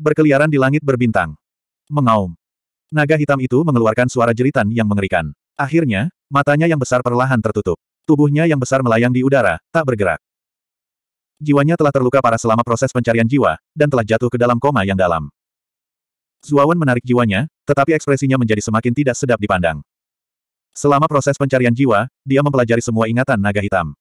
berkeliaran di langit berbintang. Mengaum. Naga hitam itu mengeluarkan suara jeritan yang mengerikan. Akhirnya, matanya yang besar perlahan tertutup. Tubuhnya yang besar melayang di udara, tak bergerak. Jiwanya telah terluka parah selama proses pencarian jiwa, dan telah jatuh ke dalam koma yang dalam. Zuawan menarik jiwanya, tetapi ekspresinya menjadi semakin tidak sedap dipandang. Selama proses pencarian jiwa, dia mempelajari semua ingatan naga hitam.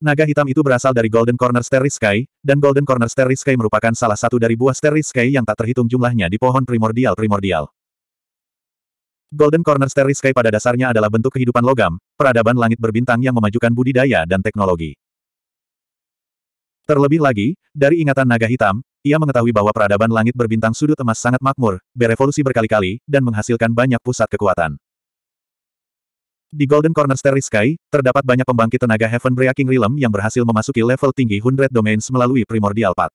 Naga hitam itu berasal dari Golden Corner Starry Sky, dan Golden Corner Starry Sky merupakan salah satu dari buah Starry Sky yang tak terhitung jumlahnya di pohon primordial-primordial. Golden Corner Starry Sky pada dasarnya adalah bentuk kehidupan logam, peradaban langit berbintang yang memajukan budidaya dan teknologi. Terlebih lagi, dari ingatan naga hitam, ia mengetahui bahwa peradaban langit berbintang sudut emas sangat makmur, berevolusi berkali-kali, dan menghasilkan banyak pusat kekuatan. Di Golden Corner Starry Sky, terdapat banyak pembangkit tenaga Heaven Breaking Realm yang berhasil memasuki level tinggi Hundred Domains melalui Primordial Path.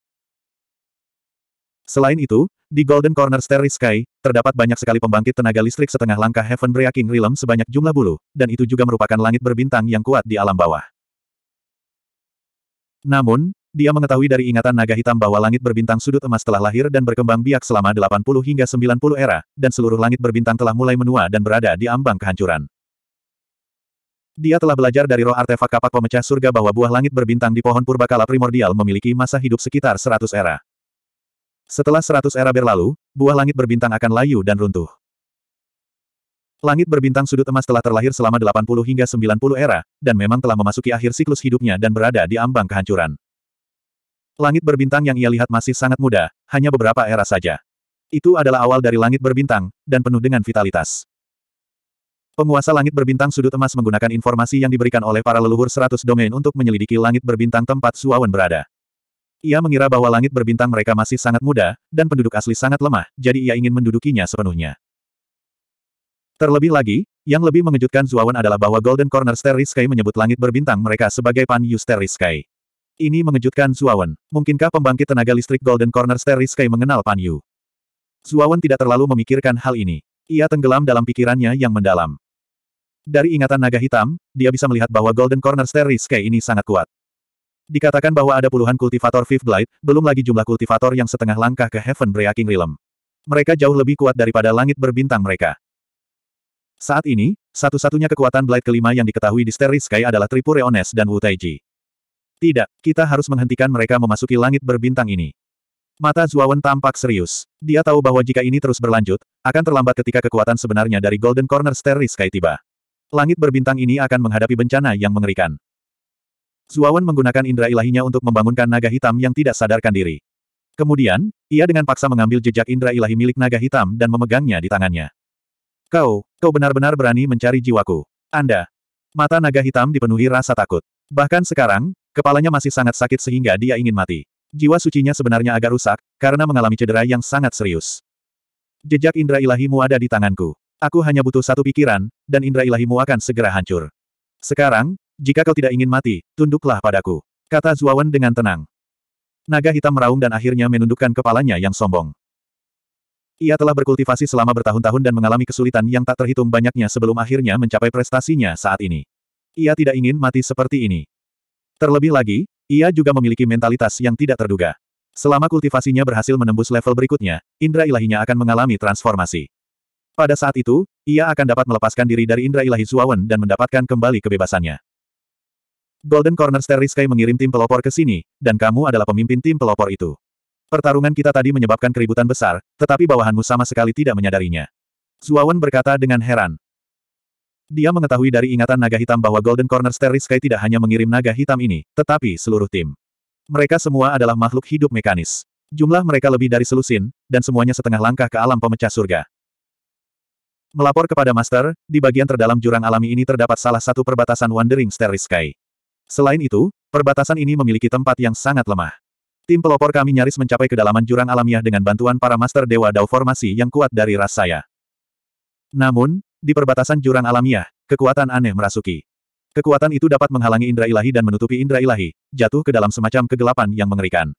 Selain itu, di Golden Corner Starry Sky, terdapat banyak sekali pembangkit tenaga listrik setengah langkah Heaven Breaking Realm sebanyak jumlah bulu, dan itu juga merupakan langit berbintang yang kuat di alam bawah. Namun, dia mengetahui dari ingatan naga hitam bahwa langit berbintang sudut emas telah lahir dan berkembang biak selama 80 hingga 90 era, dan seluruh langit berbintang telah mulai menua dan berada di ambang kehancuran. Dia telah belajar dari roh artefak kapak pemecah surga bahwa buah langit berbintang di pohon purbakala primordial memiliki masa hidup sekitar 100 era. Setelah 100 era berlalu, buah langit berbintang akan layu dan runtuh. Langit berbintang sudut emas telah terlahir selama 80 hingga 90 era, dan memang telah memasuki akhir siklus hidupnya dan berada di ambang kehancuran. Langit berbintang yang ia lihat masih sangat muda, hanya beberapa era saja. Itu adalah awal dari langit berbintang, dan penuh dengan vitalitas. Penguasa langit berbintang sudut emas menggunakan informasi yang diberikan oleh para leluhur seratus domain untuk menyelidiki langit berbintang tempat Suawan berada. Ia mengira bahwa langit berbintang mereka masih sangat muda, dan penduduk asli sangat lemah, jadi ia ingin mendudukinya sepenuhnya. Terlebih lagi, yang lebih mengejutkan Zuawan adalah bahwa Golden Corner Starry Sky menyebut langit berbintang mereka sebagai Pan Yu Starry Sky. Ini mengejutkan Zuawan. Mungkinkah pembangkit tenaga listrik Golden Corner Starry Sky mengenal Pan Yu? Zuawan tidak terlalu memikirkan hal ini. Ia tenggelam dalam pikirannya yang mendalam. Dari ingatan naga hitam, dia bisa melihat bahwa Golden Corner Starry Sky ini sangat kuat. Dikatakan bahwa ada puluhan kultivator Fifth Blight, belum lagi jumlah kultivator yang setengah langkah ke Heaven Breaking Realm. Mereka jauh lebih kuat daripada langit berbintang mereka. Saat ini, satu-satunya kekuatan Blight kelima yang diketahui di Starry Sky adalah Tripureones dan Wu Taiji. Tidak, kita harus menghentikan mereka memasuki langit berbintang ini. Mata Zuawan tampak serius. Dia tahu bahwa jika ini terus berlanjut, akan terlambat ketika kekuatan sebenarnya dari Golden Corner Starry Sky tiba. Langit berbintang ini akan menghadapi bencana yang mengerikan. Zuawan menggunakan indera ilahinya untuk membangunkan naga hitam yang tidak sadarkan diri. Kemudian, ia dengan paksa mengambil jejak indera ilahi milik naga hitam dan memegangnya di tangannya. Kau, kau benar-benar berani mencari jiwaku. Anda. Mata naga hitam dipenuhi rasa takut. Bahkan sekarang, kepalanya masih sangat sakit sehingga dia ingin mati. Jiwa sucinya sebenarnya agak rusak, karena mengalami cedera yang sangat serius. Jejak indera ilahimu ada di tanganku. Aku hanya butuh satu pikiran, dan indera ilahimu akan segera hancur. Sekarang, jika kau tidak ingin mati, tunduklah padaku. Kata Zuawan dengan tenang. Naga hitam meraung dan akhirnya menundukkan kepalanya yang sombong. Ia telah berkultivasi selama bertahun-tahun dan mengalami kesulitan yang tak terhitung banyaknya sebelum akhirnya mencapai prestasinya saat ini. Ia tidak ingin mati seperti ini. Terlebih lagi, ia juga memiliki mentalitas yang tidak terduga. Selama kultivasinya berhasil menembus level berikutnya, indera ilahinya akan mengalami transformasi. Pada saat itu, ia akan dapat melepaskan diri dari Indra ilahi Zuawan dan mendapatkan kembali kebebasannya. Golden Corner Starry Sky mengirim tim pelopor ke sini, dan kamu adalah pemimpin tim pelopor itu. Pertarungan kita tadi menyebabkan keributan besar, tetapi bawahanmu sama sekali tidak menyadarinya. Zuawan berkata dengan heran. Dia mengetahui dari ingatan naga hitam bahwa Golden Corner Starry Sky tidak hanya mengirim naga hitam ini, tetapi seluruh tim. Mereka semua adalah makhluk hidup mekanis. Jumlah mereka lebih dari selusin, dan semuanya setengah langkah ke alam pemecah surga. Melapor kepada Master, di bagian terdalam jurang alami ini terdapat salah satu perbatasan Wandering Starry Sky. Selain itu, perbatasan ini memiliki tempat yang sangat lemah. Tim pelopor kami nyaris mencapai kedalaman jurang alamiah dengan bantuan para Master Dewa Dao formasi yang kuat dari ras saya. Namun, di perbatasan jurang alamiah, kekuatan aneh merasuki. Kekuatan itu dapat menghalangi indera ilahi dan menutupi indera ilahi, jatuh ke dalam semacam kegelapan yang mengerikan.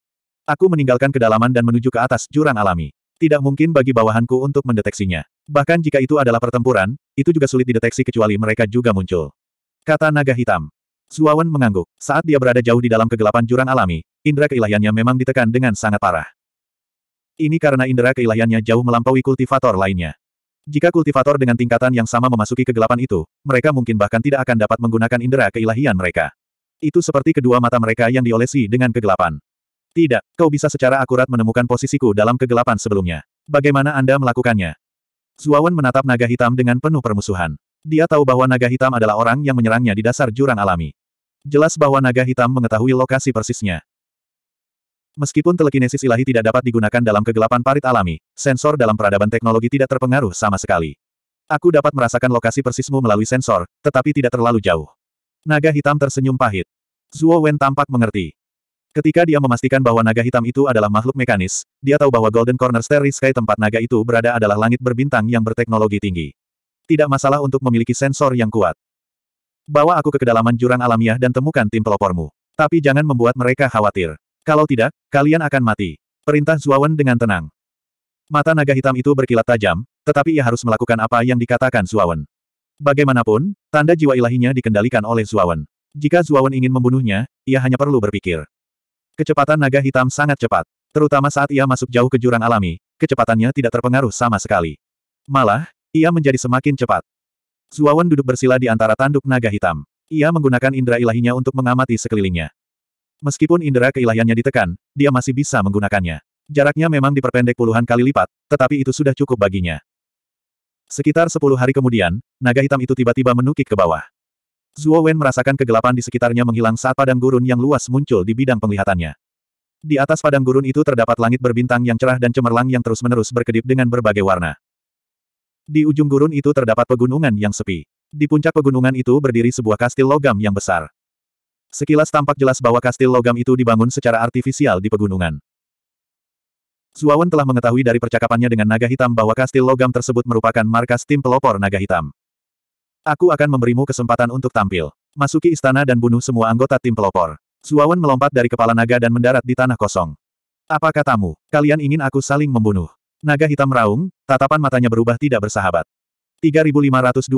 Aku meninggalkan kedalaman dan menuju ke atas jurang alami. Tidak mungkin bagi bawahanku untuk mendeteksinya. Bahkan jika itu adalah pertempuran, itu juga sulit dideteksi kecuali mereka juga muncul. Kata naga hitam. Suawan mengangguk. Saat dia berada jauh di dalam kegelapan jurang alami, indera keilahiannya memang ditekan dengan sangat parah. Ini karena indera keilahiannya jauh melampaui kultivator lainnya. Jika kultivator dengan tingkatan yang sama memasuki kegelapan itu, mereka mungkin bahkan tidak akan dapat menggunakan indera keilahian mereka. Itu seperti kedua mata mereka yang diolesi dengan kegelapan. Tidak, kau bisa secara akurat menemukan posisiku dalam kegelapan sebelumnya. Bagaimana Anda melakukannya? Zuawan menatap naga hitam dengan penuh permusuhan. Dia tahu bahwa naga hitam adalah orang yang menyerangnya di dasar jurang alami. Jelas bahwa naga hitam mengetahui lokasi persisnya. Meskipun telekinesis ilahi tidak dapat digunakan dalam kegelapan parit alami, sensor dalam peradaban teknologi tidak terpengaruh sama sekali. Aku dapat merasakan lokasi persismu melalui sensor, tetapi tidak terlalu jauh. Naga hitam tersenyum pahit. Zuo Wen tampak mengerti. Ketika dia memastikan bahwa naga hitam itu adalah makhluk mekanis, dia tahu bahwa Golden Corner Starry Sky tempat naga itu berada adalah langit berbintang yang berteknologi tinggi. Tidak masalah untuk memiliki sensor yang kuat. Bawa aku ke kedalaman jurang alamiah dan temukan tim pelopormu. Tapi jangan membuat mereka khawatir. Kalau tidak, kalian akan mati. Perintah Zuawan dengan tenang. Mata naga hitam itu berkilat tajam, tetapi ia harus melakukan apa yang dikatakan Zuawan. Bagaimanapun, tanda jiwa ilahinya dikendalikan oleh Zuawan. Jika Zuawan ingin membunuhnya, ia hanya perlu berpikir. Kecepatan naga hitam sangat cepat. Terutama saat ia masuk jauh ke jurang alami, kecepatannya tidak terpengaruh sama sekali. Malah, ia menjadi semakin cepat. Zuawan duduk bersila di antara tanduk naga hitam. Ia menggunakan indera ilahinya untuk mengamati sekelilingnya. Meskipun indera keilahiannya ditekan, dia masih bisa menggunakannya. Jaraknya memang diperpendek puluhan kali lipat, tetapi itu sudah cukup baginya. Sekitar sepuluh hari kemudian, naga hitam itu tiba-tiba menukik ke bawah. Zuo Wen merasakan kegelapan di sekitarnya menghilang saat padang gurun yang luas muncul di bidang penglihatannya. Di atas padang gurun itu terdapat langit berbintang yang cerah dan cemerlang yang terus-menerus berkedip dengan berbagai warna. Di ujung gurun itu terdapat pegunungan yang sepi. Di puncak pegunungan itu berdiri sebuah kastil logam yang besar. Sekilas tampak jelas bahwa kastil logam itu dibangun secara artifisial di pegunungan. Wen telah mengetahui dari percakapannya dengan naga hitam bahwa kastil logam tersebut merupakan markas tim pelopor naga hitam. Aku akan memberimu kesempatan untuk tampil. Masuki istana dan bunuh semua anggota tim pelopor. Zuawan melompat dari kepala naga dan mendarat di tanah kosong. Apa katamu, kalian ingin aku saling membunuh? Naga hitam raung, tatapan matanya berubah tidak bersahabat. 3522.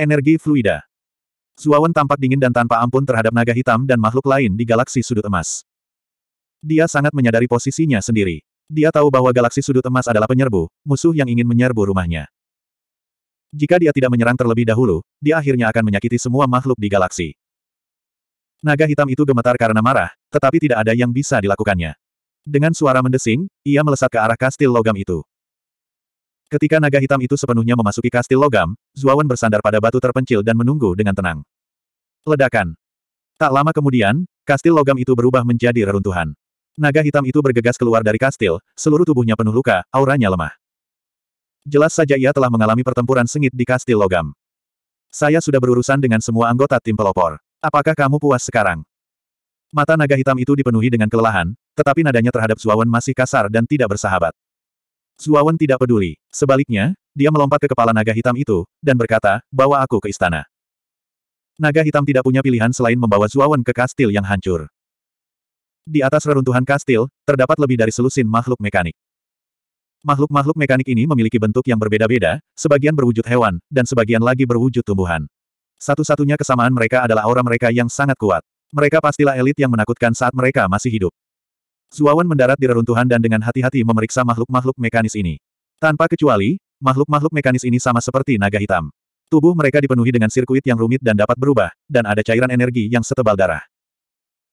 Energi fluida. Zuawan tampak dingin dan tanpa ampun terhadap naga hitam dan makhluk lain di galaksi sudut emas. Dia sangat menyadari posisinya sendiri. Dia tahu bahwa galaksi sudut emas adalah penyerbu, musuh yang ingin menyerbu rumahnya. Jika dia tidak menyerang terlebih dahulu, dia akhirnya akan menyakiti semua makhluk di galaksi. Naga hitam itu gemetar karena marah, tetapi tidak ada yang bisa dilakukannya. Dengan suara mendesing, ia melesat ke arah kastil logam itu. Ketika naga hitam itu sepenuhnya memasuki kastil logam, Zuawan bersandar pada batu terpencil dan menunggu dengan tenang. Ledakan. Tak lama kemudian, kastil logam itu berubah menjadi reruntuhan. Naga hitam itu bergegas keluar dari kastil, seluruh tubuhnya penuh luka, auranya lemah jelas saja ia telah mengalami pertempuran sengit di kastil logam. Saya sudah berurusan dengan semua anggota tim pelopor. Apakah kamu puas sekarang? Mata naga hitam itu dipenuhi dengan kelelahan, tetapi nadanya terhadap Zuawan masih kasar dan tidak bersahabat. Zuawan tidak peduli. Sebaliknya, dia melompat ke kepala naga hitam itu, dan berkata, bawa aku ke istana. Naga hitam tidak punya pilihan selain membawa Zuawan ke kastil yang hancur. Di atas reruntuhan kastil, terdapat lebih dari selusin makhluk mekanik. Makhluk-makhluk mekanik ini memiliki bentuk yang berbeda-beda, sebagian berwujud hewan, dan sebagian lagi berwujud tumbuhan. Satu-satunya kesamaan mereka adalah aura mereka yang sangat kuat. Mereka pastilah elit yang menakutkan saat mereka masih hidup. Zuawan mendarat di reruntuhan dan dengan hati-hati memeriksa makhluk-makhluk mekanis ini. Tanpa kecuali, makhluk-makhluk mekanis ini sama seperti naga hitam. Tubuh mereka dipenuhi dengan sirkuit yang rumit dan dapat berubah, dan ada cairan energi yang setebal darah.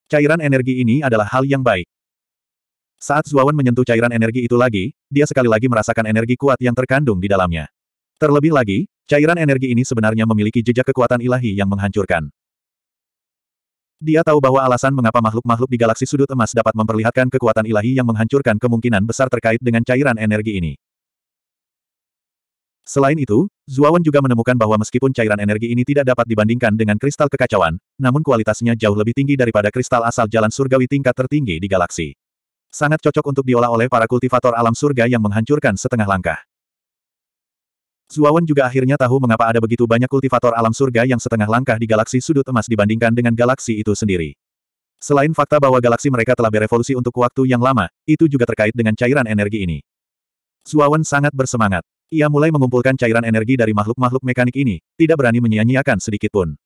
Cairan energi ini adalah hal yang baik. Saat Zuawan menyentuh cairan energi itu lagi, dia sekali lagi merasakan energi kuat yang terkandung di dalamnya. Terlebih lagi, cairan energi ini sebenarnya memiliki jejak kekuatan ilahi yang menghancurkan. Dia tahu bahwa alasan mengapa makhluk-makhluk di galaksi sudut emas dapat memperlihatkan kekuatan ilahi yang menghancurkan kemungkinan besar terkait dengan cairan energi ini. Selain itu, Zuawan juga menemukan bahwa meskipun cairan energi ini tidak dapat dibandingkan dengan kristal kekacauan, namun kualitasnya jauh lebih tinggi daripada kristal asal jalan surgawi tingkat tertinggi di galaksi. Sangat cocok untuk diolah oleh para kultivator alam surga yang menghancurkan setengah langkah. Zuawan juga akhirnya tahu mengapa ada begitu banyak kultivator alam surga yang setengah langkah di galaksi sudut emas dibandingkan dengan galaksi itu sendiri. Selain fakta bahwa galaksi mereka telah berevolusi untuk waktu yang lama, itu juga terkait dengan cairan energi ini. Zuawan sangat bersemangat. Ia mulai mengumpulkan cairan energi dari makhluk-makhluk mekanik ini, tidak berani menyia-nyiakan sedikit pun.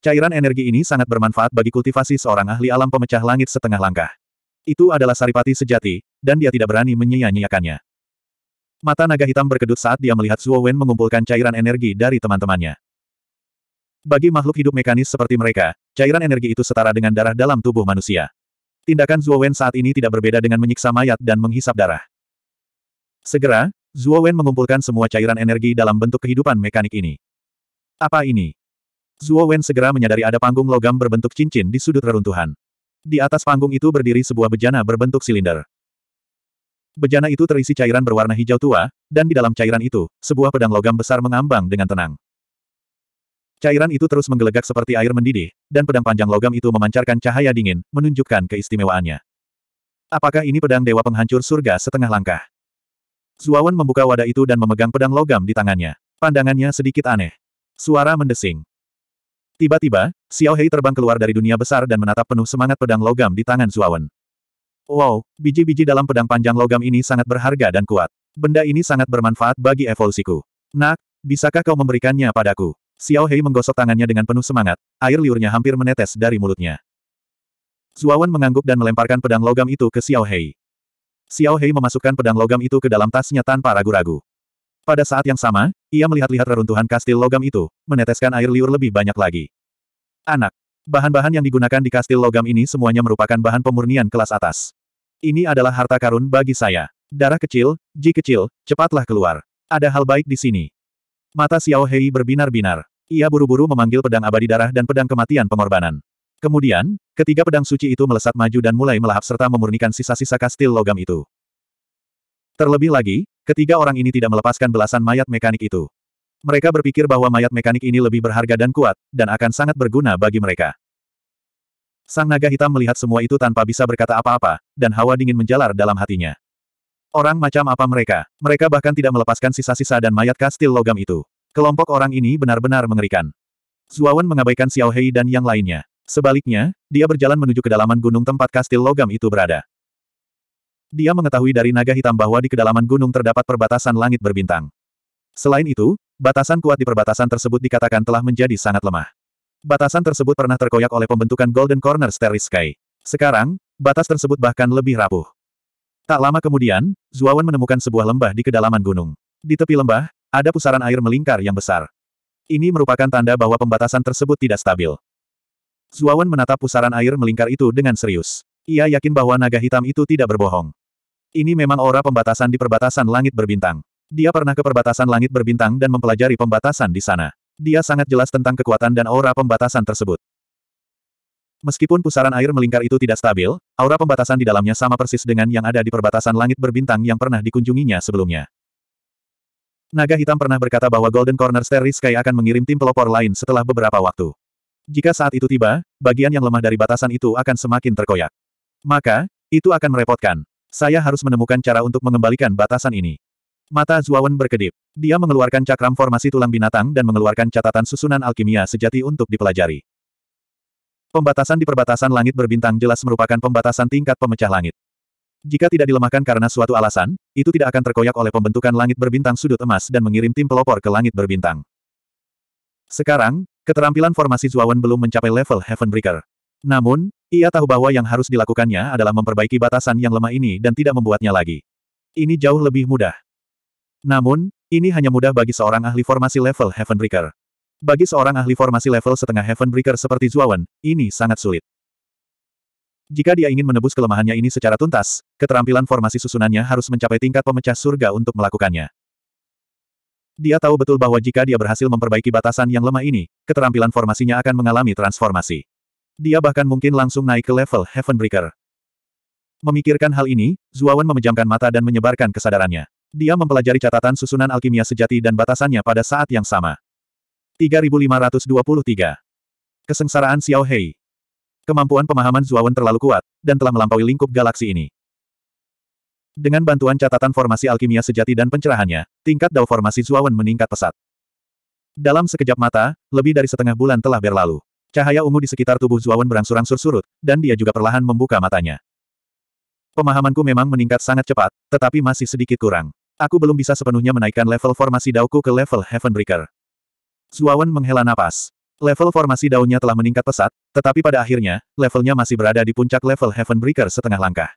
Cairan energi ini sangat bermanfaat bagi kultivasi seorang ahli alam pemecah langit setengah langkah. Itu adalah saripati sejati, dan dia tidak berani menyia-nyiakannya. Mata naga hitam berkedut saat dia melihat Zuo Wen mengumpulkan cairan energi dari teman-temannya. Bagi makhluk hidup mekanis seperti mereka, cairan energi itu setara dengan darah dalam tubuh manusia. Tindakan Zuo Wen saat ini tidak berbeda dengan menyiksa mayat dan menghisap darah. Segera, Zuo Wen mengumpulkan semua cairan energi dalam bentuk kehidupan mekanik ini. Apa ini? Zuo Wen segera menyadari ada panggung logam berbentuk cincin di sudut reruntuhan. Di atas panggung itu berdiri sebuah bejana berbentuk silinder. Bejana itu terisi cairan berwarna hijau tua, dan di dalam cairan itu, sebuah pedang logam besar mengambang dengan tenang. Cairan itu terus menggelegak seperti air mendidih, dan pedang panjang logam itu memancarkan cahaya dingin, menunjukkan keistimewaannya. Apakah ini pedang dewa penghancur surga setengah langkah? Zuawan membuka wadah itu dan memegang pedang logam di tangannya. Pandangannya sedikit aneh. Suara mendesing. Tiba-tiba, Xiao Hei terbang keluar dari dunia besar dan menatap penuh semangat pedang logam di tangan Zuawan. Wow, biji-biji dalam pedang panjang logam ini sangat berharga dan kuat. Benda ini sangat bermanfaat bagi evolusiku. Nak, bisakah kau memberikannya padaku? Xiao Hei menggosok tangannya dengan penuh semangat, air liurnya hampir menetes dari mulutnya. Zuawan mengangguk dan melemparkan pedang logam itu ke Xiao Hei. Xiao Hei memasukkan pedang logam itu ke dalam tasnya tanpa ragu-ragu. Pada saat yang sama, ia melihat-lihat reruntuhan kastil logam itu, meneteskan air liur lebih banyak lagi. Anak. Bahan-bahan yang digunakan di kastil logam ini semuanya merupakan bahan pemurnian kelas atas. Ini adalah harta karun bagi saya. Darah kecil, ji kecil, cepatlah keluar. Ada hal baik di sini. Mata Xiao Hei berbinar-binar. Ia buru-buru memanggil pedang abadi darah dan pedang kematian pengorbanan. Kemudian, ketiga pedang suci itu melesat maju dan mulai melahap serta memurnikan sisa-sisa kastil logam itu. Terlebih lagi, Ketiga orang ini tidak melepaskan belasan mayat mekanik itu. Mereka berpikir bahwa mayat mekanik ini lebih berharga dan kuat, dan akan sangat berguna bagi mereka. Sang naga hitam melihat semua itu tanpa bisa berkata apa-apa, dan hawa dingin menjalar dalam hatinya. Orang macam apa mereka? Mereka bahkan tidak melepaskan sisa-sisa dan mayat kastil logam itu. Kelompok orang ini benar-benar mengerikan. Zuawan mengabaikan Xiao Hei dan yang lainnya. Sebaliknya, dia berjalan menuju kedalaman gunung tempat kastil logam itu berada. Dia mengetahui dari naga hitam bahwa di kedalaman gunung terdapat perbatasan langit berbintang. Selain itu, batasan kuat di perbatasan tersebut dikatakan telah menjadi sangat lemah. Batasan tersebut pernah terkoyak oleh pembentukan Golden Corner Starry Sky. Sekarang, batas tersebut bahkan lebih rapuh. Tak lama kemudian, Zuawan menemukan sebuah lembah di kedalaman gunung. Di tepi lembah, ada pusaran air melingkar yang besar. Ini merupakan tanda bahwa pembatasan tersebut tidak stabil. Zuawan menatap pusaran air melingkar itu dengan serius. Ia yakin bahwa naga hitam itu tidak berbohong. Ini memang aura pembatasan di perbatasan langit berbintang. Dia pernah ke perbatasan langit berbintang dan mempelajari pembatasan di sana. Dia sangat jelas tentang kekuatan dan aura pembatasan tersebut. Meskipun pusaran air melingkar itu tidak stabil, aura pembatasan di dalamnya sama persis dengan yang ada di perbatasan langit berbintang yang pernah dikunjunginya sebelumnya. Naga Hitam pernah berkata bahwa Golden Corner Steris Sky akan mengirim tim pelopor lain setelah beberapa waktu. Jika saat itu tiba, bagian yang lemah dari batasan itu akan semakin terkoyak. Maka, itu akan merepotkan. Saya harus menemukan cara untuk mengembalikan batasan ini. Mata Zuawan berkedip. Dia mengeluarkan cakram formasi tulang binatang dan mengeluarkan catatan susunan alkimia sejati untuk dipelajari. Pembatasan di perbatasan langit berbintang jelas merupakan pembatasan tingkat pemecah langit. Jika tidak dilemahkan karena suatu alasan, itu tidak akan terkoyak oleh pembentukan langit berbintang sudut emas dan mengirim tim pelopor ke langit berbintang. Sekarang, keterampilan formasi Zuawan belum mencapai level Heaven Breaker. Namun, ia tahu bahwa yang harus dilakukannya adalah memperbaiki batasan yang lemah ini dan tidak membuatnya lagi. Ini jauh lebih mudah. Namun, ini hanya mudah bagi seorang ahli formasi level Heaven Breaker. Bagi seorang ahli formasi level setengah Heaven Breaker seperti Zuawan, ini sangat sulit. Jika dia ingin menebus kelemahannya ini secara tuntas, keterampilan formasi susunannya harus mencapai tingkat pemecah surga untuk melakukannya. Dia tahu betul bahwa jika dia berhasil memperbaiki batasan yang lemah ini, keterampilan formasinya akan mengalami transformasi. Dia bahkan mungkin langsung naik ke level Heavenbreaker. Memikirkan hal ini, Zuawan memejamkan mata dan menyebarkan kesadarannya. Dia mempelajari catatan susunan alkimia sejati dan batasannya pada saat yang sama. 3523. Kesengsaraan Xiao Hei. Kemampuan pemahaman Zuawan terlalu kuat, dan telah melampaui lingkup galaksi ini. Dengan bantuan catatan formasi alkimia sejati dan pencerahannya, tingkat dao formasi Zuawan meningkat pesat. Dalam sekejap mata, lebih dari setengah bulan telah berlalu. Cahaya ungu di sekitar tubuh Zuawan berangsur-angsur surut, dan dia juga perlahan membuka matanya. Pemahamanku memang meningkat sangat cepat, tetapi masih sedikit kurang. Aku belum bisa sepenuhnya menaikkan level formasi Daoku ke level Heaven Heavenbreaker. Zuawan menghela napas. Level formasi daunnya telah meningkat pesat, tetapi pada akhirnya, levelnya masih berada di puncak level Heaven Breaker setengah langkah.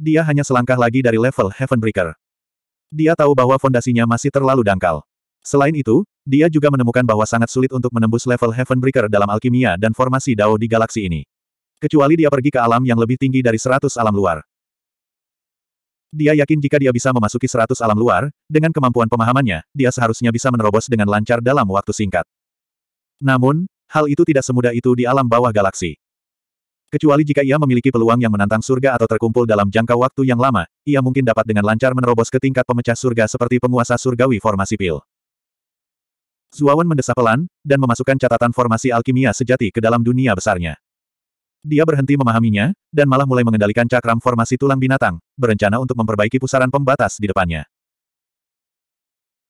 Dia hanya selangkah lagi dari level Heaven Breaker. Dia tahu bahwa fondasinya masih terlalu dangkal. Selain itu, dia juga menemukan bahwa sangat sulit untuk menembus level Heavenbreaker dalam alkimia dan formasi Dao di galaksi ini. Kecuali dia pergi ke alam yang lebih tinggi dari seratus alam luar. Dia yakin jika dia bisa memasuki seratus alam luar, dengan kemampuan pemahamannya, dia seharusnya bisa menerobos dengan lancar dalam waktu singkat. Namun, hal itu tidak semudah itu di alam bawah galaksi. Kecuali jika ia memiliki peluang yang menantang surga atau terkumpul dalam jangka waktu yang lama, ia mungkin dapat dengan lancar menerobos ke tingkat pemecah surga seperti penguasa surgawi formasi pil. Zuawan mendesak pelan, dan memasukkan catatan formasi alkimia sejati ke dalam dunia besarnya. Dia berhenti memahaminya, dan malah mulai mengendalikan cakram formasi tulang binatang, berencana untuk memperbaiki pusaran pembatas di depannya.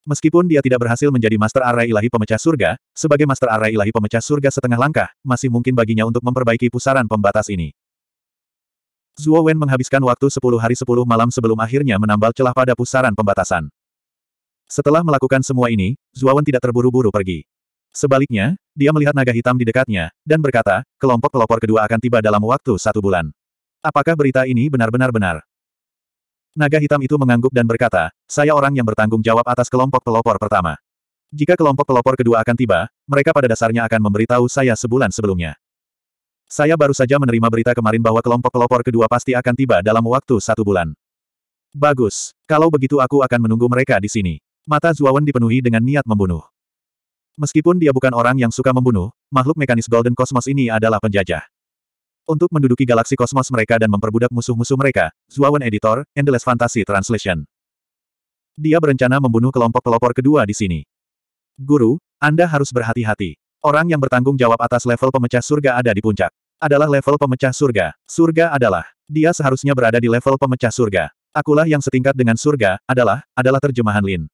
Meskipun dia tidak berhasil menjadi Master Array Ilahi Pemecah Surga, sebagai Master Array Ilahi Pemecah Surga setengah langkah, masih mungkin baginya untuk memperbaiki pusaran pembatas ini. Zuo Wen menghabiskan waktu 10 hari 10 malam sebelum akhirnya menambal celah pada pusaran pembatasan. Setelah melakukan semua ini, Zuawan tidak terburu-buru pergi. Sebaliknya, dia melihat naga hitam di dekatnya, dan berkata, kelompok pelopor kedua akan tiba dalam waktu satu bulan. Apakah berita ini benar-benar benar? Naga hitam itu mengangguk dan berkata, saya orang yang bertanggung jawab atas kelompok pelopor pertama. Jika kelompok pelopor kedua akan tiba, mereka pada dasarnya akan memberitahu saya sebulan sebelumnya. Saya baru saja menerima berita kemarin bahwa kelompok pelopor kedua pasti akan tiba dalam waktu satu bulan. Bagus, kalau begitu aku akan menunggu mereka di sini. Mata Zuawan dipenuhi dengan niat membunuh. Meskipun dia bukan orang yang suka membunuh, makhluk mekanis Golden Cosmos ini adalah penjajah. Untuk menduduki galaksi kosmos mereka dan memperbudak musuh-musuh mereka, Zuawan Editor, Endless Fantasy Translation. Dia berencana membunuh kelompok pelopor kedua di sini. Guru, Anda harus berhati-hati. Orang yang bertanggung jawab atas level pemecah surga ada di puncak. Adalah level pemecah surga. Surga adalah. Dia seharusnya berada di level pemecah surga. Akulah yang setingkat dengan surga, adalah, adalah terjemahan Lin.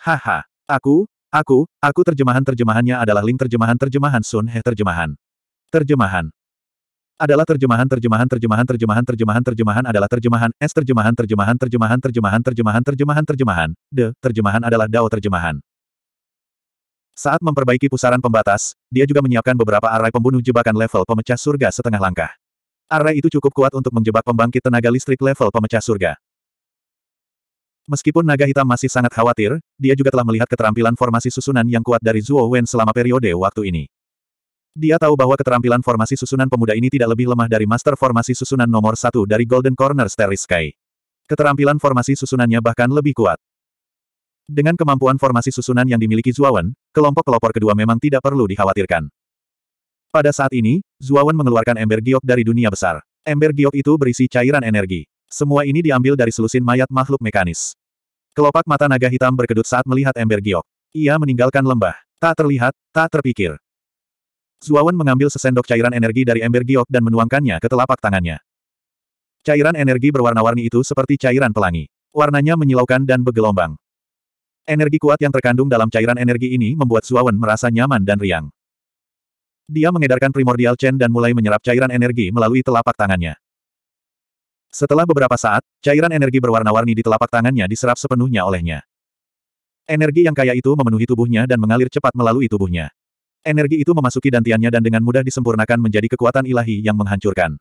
Haha, aku, aku, aku terjemahan-terjemahannya adalah link terjemahan-terjemahan Sun He terjemahan. Terjemahan adalah terjemahan terjemahan terjemahan terjemahan terjemahan terjemahan adalah terjemahan S terjemahan terjemahan terjemahan terjemahan terjemahan terjemahan terjemahan D terjemahan adalah Dao terjemahan. Saat memperbaiki pusaran pembatas, dia juga menyiapkan beberapa array pembunuh jebakan level pemecah surga setengah langkah. Array itu cukup kuat untuk menjebak pembangkit tenaga listrik level pemecah surga. Meskipun naga hitam masih sangat khawatir, dia juga telah melihat keterampilan formasi susunan yang kuat dari Zuo Wen selama periode waktu ini. Dia tahu bahwa keterampilan formasi susunan pemuda ini tidak lebih lemah dari master formasi susunan nomor satu dari Golden Corner Starry Sky. Keterampilan formasi susunannya bahkan lebih kuat. Dengan kemampuan formasi susunan yang dimiliki Wen, kelompok pelopor kedua memang tidak perlu dikhawatirkan. Pada saat ini, Wen mengeluarkan ember giok dari dunia besar. Ember giok itu berisi cairan energi. Semua ini diambil dari selusin mayat makhluk mekanis. Kelopak mata naga hitam berkedut saat melihat ember giok. Ia meninggalkan lembah. Tak terlihat, tak terpikir. Zuawan mengambil sesendok cairan energi dari ember giok dan menuangkannya ke telapak tangannya. Cairan energi berwarna-warni itu seperti cairan pelangi. Warnanya menyilaukan dan bergelombang. Energi kuat yang terkandung dalam cairan energi ini membuat Zuawan merasa nyaman dan riang. Dia mengedarkan primordial Chen dan mulai menyerap cairan energi melalui telapak tangannya. Setelah beberapa saat, cairan energi berwarna-warni di telapak tangannya diserap sepenuhnya olehnya. Energi yang kaya itu memenuhi tubuhnya dan mengalir cepat melalui tubuhnya. Energi itu memasuki dantiannya dan dengan mudah disempurnakan menjadi kekuatan ilahi yang menghancurkan.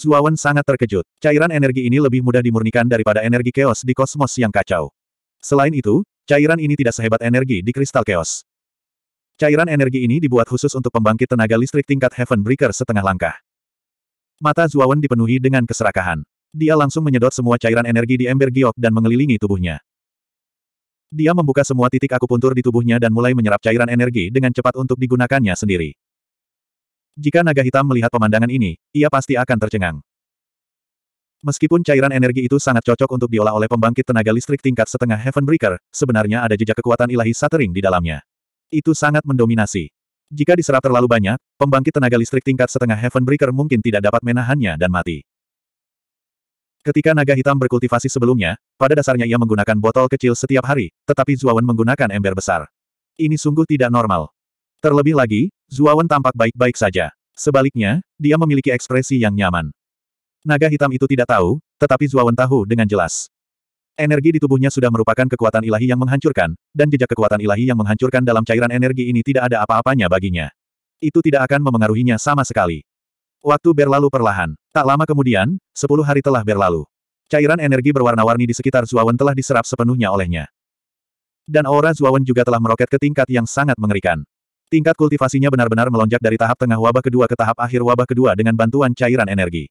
Zuawan sangat terkejut. Cairan energi ini lebih mudah dimurnikan daripada energi keos di kosmos yang kacau. Selain itu, cairan ini tidak sehebat energi di kristal keos. Cairan energi ini dibuat khusus untuk pembangkit tenaga listrik tingkat Heaven Breaker setengah langkah. Mata Zuawan dipenuhi dengan keserakahan. Dia langsung menyedot semua cairan energi di ember giok dan mengelilingi tubuhnya. Dia membuka semua titik akupuntur di tubuhnya dan mulai menyerap cairan energi dengan cepat untuk digunakannya sendiri. Jika naga hitam melihat pemandangan ini, ia pasti akan tercengang. Meskipun cairan energi itu sangat cocok untuk diolah oleh pembangkit tenaga listrik tingkat setengah Heaven Breaker, sebenarnya ada jejak kekuatan ilahi Satering di dalamnya. Itu sangat mendominasi. Jika diserap terlalu banyak, pembangkit tenaga listrik tingkat setengah Heaven Breaker mungkin tidak dapat menahannya dan mati. Ketika naga hitam berkultivasi sebelumnya, pada dasarnya ia menggunakan botol kecil setiap hari, tetapi Zuawan menggunakan ember besar. Ini sungguh tidak normal. Terlebih lagi, Zuawan tampak baik-baik saja. Sebaliknya, dia memiliki ekspresi yang nyaman. Naga hitam itu tidak tahu, tetapi Zuawan tahu dengan jelas. Energi di tubuhnya sudah merupakan kekuatan ilahi yang menghancurkan, dan jejak kekuatan ilahi yang menghancurkan dalam cairan energi ini tidak ada apa-apanya baginya. Itu tidak akan memengaruhinya sama sekali. Waktu berlalu perlahan. Tak lama kemudian, sepuluh hari telah berlalu. Cairan energi berwarna-warni di sekitar Zuawan telah diserap sepenuhnya olehnya. Dan aura Zuawan juga telah meroket ke tingkat yang sangat mengerikan. Tingkat kultivasinya benar-benar melonjak dari tahap tengah wabah kedua ke tahap akhir wabah kedua dengan bantuan cairan energi.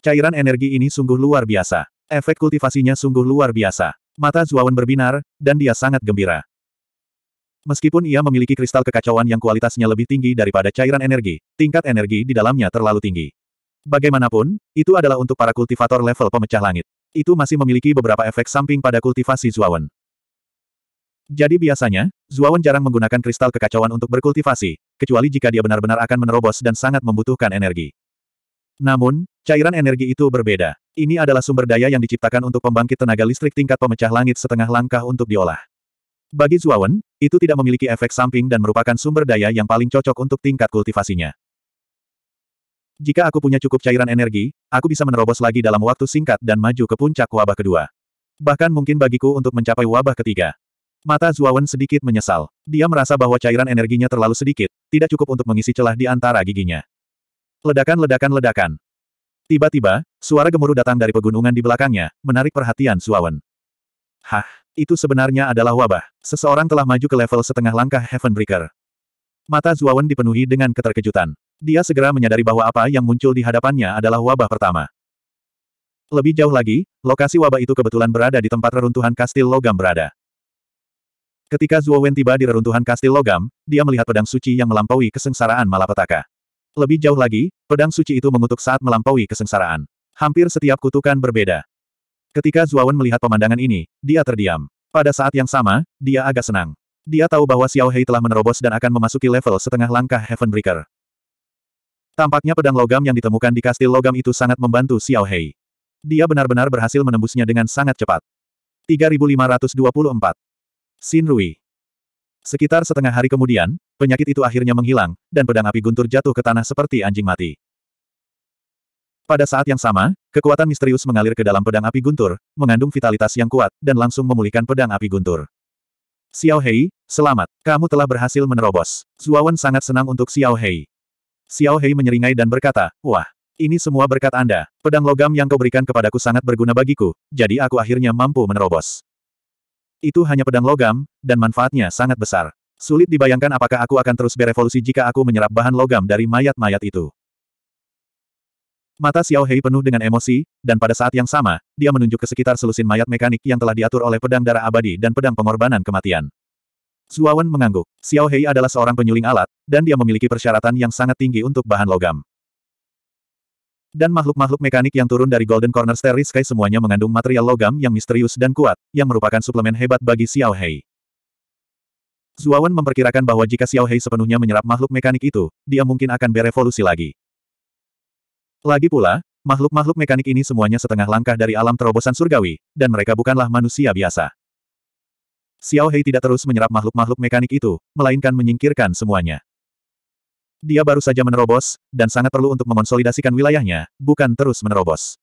Cairan energi ini sungguh luar biasa. Efek kultivasinya sungguh luar biasa. Mata Zuawan berbinar, dan dia sangat gembira. Meskipun ia memiliki kristal kekacauan yang kualitasnya lebih tinggi daripada cairan energi, tingkat energi di dalamnya terlalu tinggi. Bagaimanapun, itu adalah untuk para kultivator level pemecah langit. Itu masih memiliki beberapa efek samping pada kultivasi Zuawan. Jadi biasanya, Zuawan jarang menggunakan kristal kekacauan untuk berkultivasi, kecuali jika dia benar-benar akan menerobos dan sangat membutuhkan energi. Namun, cairan energi itu berbeda. Ini adalah sumber daya yang diciptakan untuk pembangkit tenaga listrik tingkat pemecah langit setengah langkah untuk diolah. Bagi Zuawan, itu tidak memiliki efek samping dan merupakan sumber daya yang paling cocok untuk tingkat kultivasinya. Jika aku punya cukup cairan energi, aku bisa menerobos lagi dalam waktu singkat dan maju ke puncak wabah kedua. Bahkan mungkin bagiku untuk mencapai wabah ketiga. Mata Zuawan sedikit menyesal. Dia merasa bahwa cairan energinya terlalu sedikit, tidak cukup untuk mengisi celah di antara giginya. Ledakan-ledakan-ledakan. Tiba-tiba, suara gemuruh datang dari pegunungan di belakangnya, menarik perhatian Suawen. Hah, itu sebenarnya adalah wabah. Seseorang telah maju ke level setengah langkah Heavenbreaker. Mata Zuawan dipenuhi dengan keterkejutan. Dia segera menyadari bahwa apa yang muncul di hadapannya adalah wabah pertama. Lebih jauh lagi, lokasi wabah itu kebetulan berada di tempat reruntuhan kastil logam berada. Ketika Wen tiba di reruntuhan kastil logam, dia melihat pedang suci yang melampaui kesengsaraan malapetaka. Lebih jauh lagi, pedang suci itu mengutuk saat melampaui kesengsaraan. Hampir setiap kutukan berbeda. Ketika Zuawan melihat pemandangan ini, dia terdiam. Pada saat yang sama, dia agak senang. Dia tahu bahwa Xiao Hei telah menerobos dan akan memasuki level setengah langkah Heavenbreaker. Tampaknya pedang logam yang ditemukan di kastil logam itu sangat membantu Xiao Hei. Dia benar-benar berhasil menembusnya dengan sangat cepat. 3524. Xin Rui. Sekitar setengah hari kemudian, Penyakit itu akhirnya menghilang, dan pedang api guntur jatuh ke tanah seperti anjing mati. Pada saat yang sama, kekuatan misterius mengalir ke dalam pedang api guntur, mengandung vitalitas yang kuat, dan langsung memulihkan pedang api guntur. Xiao Hei, selamat, kamu telah berhasil menerobos. Zuawan sangat senang untuk Xiao Hei. Xiao Hei menyeringai dan berkata, Wah, ini semua berkat Anda. Pedang logam yang kau berikan kepadaku sangat berguna bagiku, jadi aku akhirnya mampu menerobos. Itu hanya pedang logam, dan manfaatnya sangat besar. Sulit dibayangkan apakah aku akan terus berevolusi jika aku menyerap bahan logam dari mayat-mayat itu. Mata Xiao Hei penuh dengan emosi, dan pada saat yang sama, dia menunjuk ke sekitar selusin mayat mekanik yang telah diatur oleh pedang darah abadi dan pedang pengorbanan kematian. Zuawan mengangguk. Xiao Hei adalah seorang penyuling alat, dan dia memiliki persyaratan yang sangat tinggi untuk bahan logam. Dan makhluk-makhluk mekanik yang turun dari Golden Corner Starry Sky semuanya mengandung material logam yang misterius dan kuat, yang merupakan suplemen hebat bagi Xiao Hei. Zuawan memperkirakan bahwa jika Xiao Hei sepenuhnya menyerap makhluk mekanik itu, dia mungkin akan berevolusi lagi. Lagi pula, makhluk-makhluk mekanik ini semuanya setengah langkah dari alam terobosan surgawi, dan mereka bukanlah manusia biasa. Xiao Hei tidak terus menyerap makhluk-makhluk mekanik itu, melainkan menyingkirkan semuanya. Dia baru saja menerobos, dan sangat perlu untuk mengonsolidasikan wilayahnya, bukan terus menerobos.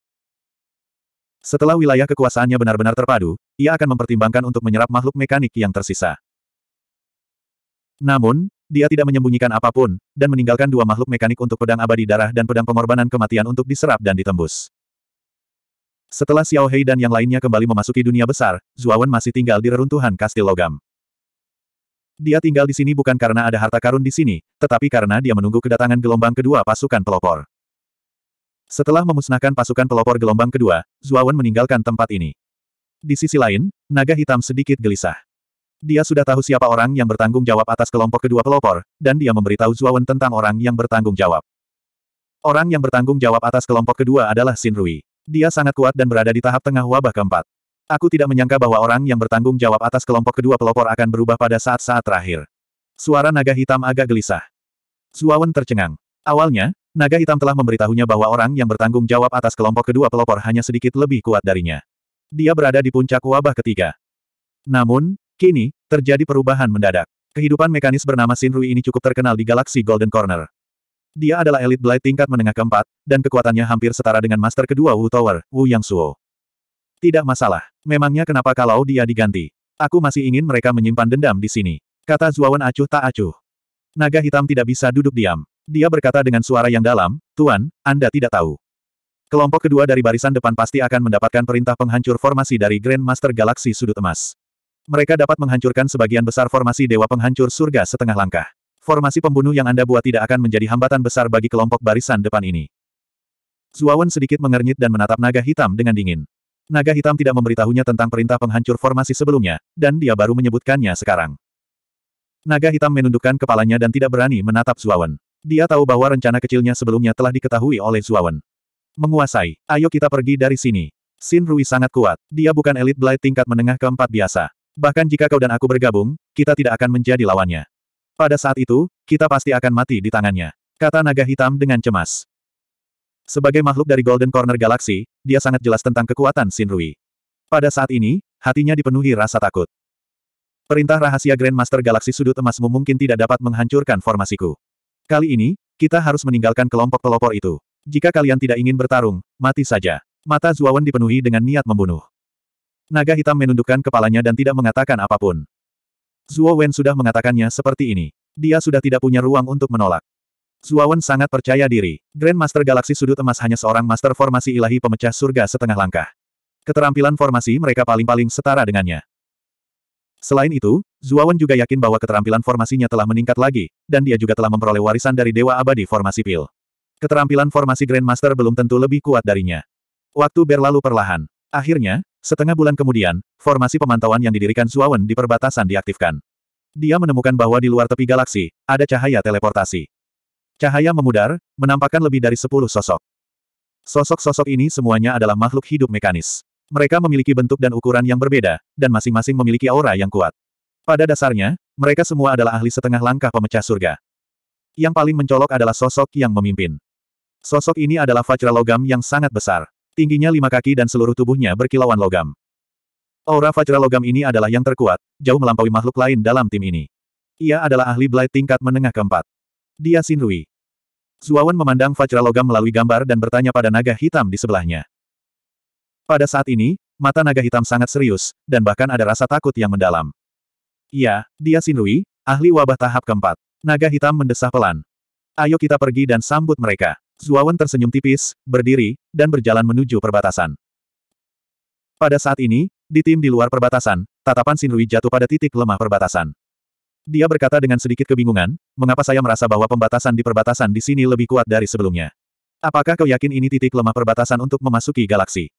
Setelah wilayah kekuasaannya benar-benar terpadu, ia akan mempertimbangkan untuk menyerap makhluk mekanik yang tersisa. Namun, dia tidak menyembunyikan apapun, dan meninggalkan dua makhluk mekanik untuk pedang abadi darah dan pedang pengorbanan kematian untuk diserap dan ditembus. Setelah Xiao Hei dan yang lainnya kembali memasuki dunia besar, Zuawan masih tinggal di reruntuhan kastil logam. Dia tinggal di sini bukan karena ada harta karun di sini, tetapi karena dia menunggu kedatangan gelombang kedua pasukan pelopor. Setelah memusnahkan pasukan pelopor gelombang kedua, Zuawan meninggalkan tempat ini. Di sisi lain, naga hitam sedikit gelisah. Dia sudah tahu siapa orang yang bertanggung jawab atas kelompok kedua pelopor, dan dia memberitahu Zuawan tentang orang yang bertanggung jawab. Orang yang bertanggung jawab atas kelompok kedua adalah Xin Rui. Dia sangat kuat dan berada di tahap tengah wabah keempat. Aku tidak menyangka bahwa orang yang bertanggung jawab atas kelompok kedua pelopor akan berubah pada saat-saat terakhir. Suara naga hitam agak gelisah. Zuawan tercengang. Awalnya, naga hitam telah memberitahunya bahwa orang yang bertanggung jawab atas kelompok kedua pelopor hanya sedikit lebih kuat darinya. Dia berada di puncak wabah ketiga. Namun, Kini, terjadi perubahan mendadak. Kehidupan mekanis bernama Shinrui ini cukup terkenal di galaksi Golden Corner. Dia adalah elit Blade tingkat menengah keempat, dan kekuatannya hampir setara dengan master kedua Wu Tower, Wu Yang Suo. Tidak masalah. Memangnya kenapa kalau dia diganti? Aku masih ingin mereka menyimpan dendam di sini. Kata Zuawan acuh tak acuh. Naga hitam tidak bisa duduk diam. Dia berkata dengan suara yang dalam, Tuan, Anda tidak tahu. Kelompok kedua dari barisan depan pasti akan mendapatkan perintah penghancur formasi dari Grand Master Galaksi Sudut Emas. Mereka dapat menghancurkan sebagian besar formasi Dewa Penghancur Surga setengah langkah. Formasi pembunuh yang Anda buat tidak akan menjadi hambatan besar bagi kelompok barisan depan ini. Zuawan sedikit mengernyit dan menatap naga hitam dengan dingin. Naga hitam tidak memberitahunya tentang perintah penghancur formasi sebelumnya, dan dia baru menyebutkannya sekarang. Naga hitam menundukkan kepalanya dan tidak berani menatap Zuawan. Dia tahu bahwa rencana kecilnya sebelumnya telah diketahui oleh Zuawan. Menguasai, ayo kita pergi dari sini. Sin Rui sangat kuat, dia bukan elit Blight tingkat menengah keempat biasa. Bahkan jika kau dan aku bergabung, kita tidak akan menjadi lawannya. Pada saat itu, kita pasti akan mati di tangannya. Kata naga hitam dengan cemas. Sebagai makhluk dari Golden Corner Galaxy, dia sangat jelas tentang kekuatan Rui. Pada saat ini, hatinya dipenuhi rasa takut. Perintah rahasia Grandmaster Galaxy sudut emasmu mungkin tidak dapat menghancurkan formasiku. Kali ini, kita harus meninggalkan kelompok pelopor itu. Jika kalian tidak ingin bertarung, mati saja. Mata Zuawan dipenuhi dengan niat membunuh. Naga hitam menundukkan kepalanya dan tidak mengatakan apapun. Zuo Wen sudah mengatakannya seperti ini. Dia sudah tidak punya ruang untuk menolak. Zuo Wen sangat percaya diri. Grandmaster Master Galaksi Sudut Emas hanya seorang master formasi ilahi pemecah surga setengah langkah. Keterampilan formasi mereka paling-paling setara dengannya. Selain itu, Zuo Wen juga yakin bahwa keterampilan formasinya telah meningkat lagi, dan dia juga telah memperoleh warisan dari Dewa Abadi Formasi Pil. Keterampilan formasi Grandmaster belum tentu lebih kuat darinya. Waktu berlalu perlahan. Akhirnya, Setengah bulan kemudian, formasi pemantauan yang didirikan Zuawan di perbatasan diaktifkan. Dia menemukan bahwa di luar tepi galaksi, ada cahaya teleportasi. Cahaya memudar, menampakkan lebih dari sepuluh sosok. Sosok-sosok ini semuanya adalah makhluk hidup mekanis. Mereka memiliki bentuk dan ukuran yang berbeda, dan masing-masing memiliki aura yang kuat. Pada dasarnya, mereka semua adalah ahli setengah langkah pemecah surga. Yang paling mencolok adalah sosok yang memimpin. Sosok ini adalah Fajra Logam yang sangat besar. Tingginya lima kaki dan seluruh tubuhnya berkilauan logam. Aura Fajra logam ini adalah yang terkuat, jauh melampaui makhluk lain dalam tim ini. Ia adalah ahli Blight tingkat menengah keempat. Dia Sinrui. Zuawan memandang Fajra logam melalui gambar dan bertanya pada naga hitam di sebelahnya. Pada saat ini, mata naga hitam sangat serius, dan bahkan ada rasa takut yang mendalam. Ya, dia Sinrui, ahli wabah tahap keempat. Naga hitam mendesah pelan. Ayo kita pergi dan sambut mereka. Zuawan tersenyum tipis, berdiri, dan berjalan menuju perbatasan. Pada saat ini, di tim di luar perbatasan, tatapan Sinrui jatuh pada titik lemah perbatasan. Dia berkata dengan sedikit kebingungan, mengapa saya merasa bahwa pembatasan di perbatasan di sini lebih kuat dari sebelumnya? Apakah kau yakin ini titik lemah perbatasan untuk memasuki galaksi?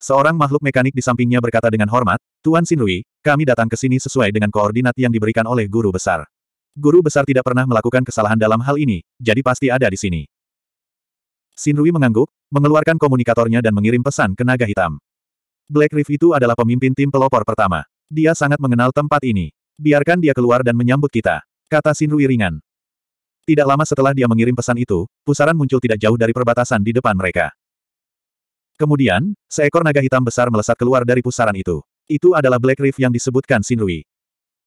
Seorang makhluk mekanik di sampingnya berkata dengan hormat, Tuan Sinrui, kami datang ke sini sesuai dengan koordinat yang diberikan oleh guru besar. Guru besar tidak pernah melakukan kesalahan dalam hal ini, jadi pasti ada di sini. Sinrui mengangguk, mengeluarkan komunikatornya dan mengirim pesan ke naga hitam. Black Reef itu adalah pemimpin tim pelopor pertama. Dia sangat mengenal tempat ini. Biarkan dia keluar dan menyambut kita. Kata Sinrui ringan. Tidak lama setelah dia mengirim pesan itu, pusaran muncul tidak jauh dari perbatasan di depan mereka. Kemudian, seekor naga hitam besar melesat keluar dari pusaran itu. Itu adalah Black Reef yang disebutkan Sinrui.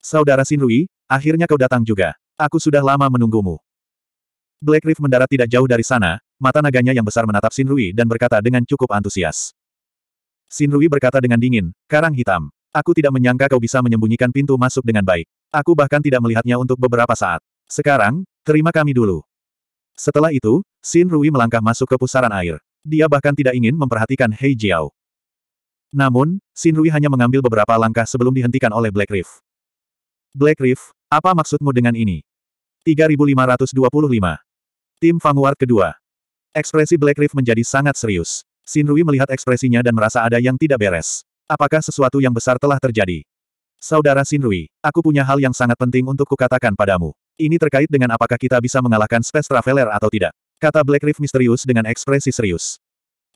Saudara Sinrui, Akhirnya kau datang juga. Aku sudah lama menunggumu. Black Reef mendarat tidak jauh dari sana, mata naganya yang besar menatap Rui dan berkata dengan cukup antusias. Rui berkata dengan dingin, karang hitam. Aku tidak menyangka kau bisa menyembunyikan pintu masuk dengan baik. Aku bahkan tidak melihatnya untuk beberapa saat. Sekarang, terima kami dulu. Setelah itu, Sin Rui melangkah masuk ke pusaran air. Dia bahkan tidak ingin memperhatikan Hei Jiao. Namun, Sin Rui hanya mengambil beberapa langkah sebelum dihentikan oleh Black Reef. Black Reef, apa maksudmu dengan ini? 3525. Tim War kedua. Ekspresi Black Reef menjadi sangat serius. Xin Rui melihat ekspresinya dan merasa ada yang tidak beres. Apakah sesuatu yang besar telah terjadi? Saudara Xin Rui, aku punya hal yang sangat penting untuk kukatakan padamu. Ini terkait dengan apakah kita bisa mengalahkan Space Traveler atau tidak. Kata Black Reef misterius dengan ekspresi serius.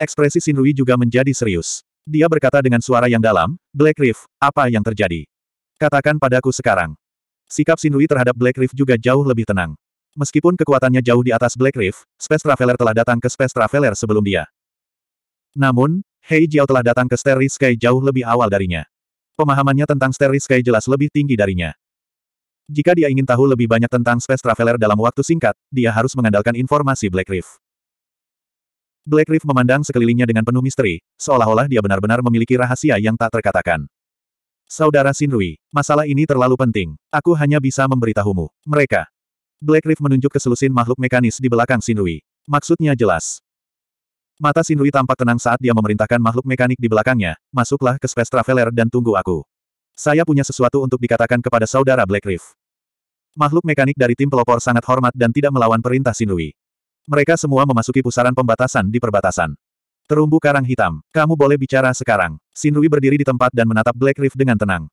Ekspresi Xin Rui juga menjadi serius. Dia berkata dengan suara yang dalam, Black Reef, apa yang terjadi? Katakan padaku sekarang. Sikap Sinhui terhadap Black Reef juga jauh lebih tenang. Meskipun kekuatannya jauh di atas Black Reef, Space Traveler telah datang ke Space Traveler sebelum dia. Namun, Hei Jiao telah datang ke Starry Sky jauh lebih awal darinya. Pemahamannya tentang Starry Sky jelas lebih tinggi darinya. Jika dia ingin tahu lebih banyak tentang Space Traveler dalam waktu singkat, dia harus mengandalkan informasi Black Reef. Black Reef memandang sekelilingnya dengan penuh misteri, seolah-olah dia benar-benar memiliki rahasia yang tak terkatakan. Saudara Sinrui, masalah ini terlalu penting. Aku hanya bisa memberitahumu. Mereka. Black Reef menunjuk ke selusin makhluk mekanis di belakang Sinrui. Maksudnya jelas. Mata Sinrui tampak tenang saat dia memerintahkan makhluk mekanik di belakangnya, masuklah ke Space Traveler dan tunggu aku. Saya punya sesuatu untuk dikatakan kepada saudara Black Reef. Makhluk mekanik dari tim pelopor sangat hormat dan tidak melawan perintah Sinrui. Mereka semua memasuki pusaran pembatasan di perbatasan. Terumbu karang hitam, kamu boleh bicara sekarang. Sinrui berdiri di tempat dan menatap Black Rift dengan tenang.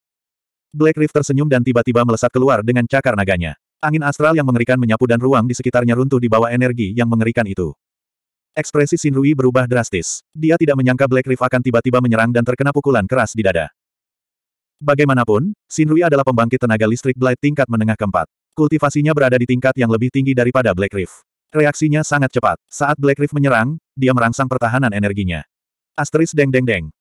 Black Rift tersenyum dan tiba-tiba melesat keluar dengan cakar naganya. Angin astral yang mengerikan menyapu dan ruang di sekitarnya runtuh di bawah energi yang mengerikan itu. Ekspresi Sinrui berubah drastis. Dia tidak menyangka Black Rift akan tiba-tiba menyerang dan terkena pukulan keras di dada. Bagaimanapun, Sinrui adalah pembangkit tenaga listrik Blight tingkat menengah keempat. Kultivasinya berada di tingkat yang lebih tinggi daripada Black Rift. Reaksinya sangat cepat. Saat Black Rift menyerang, dia merangsang pertahanan energinya. Asteris deng deng deng.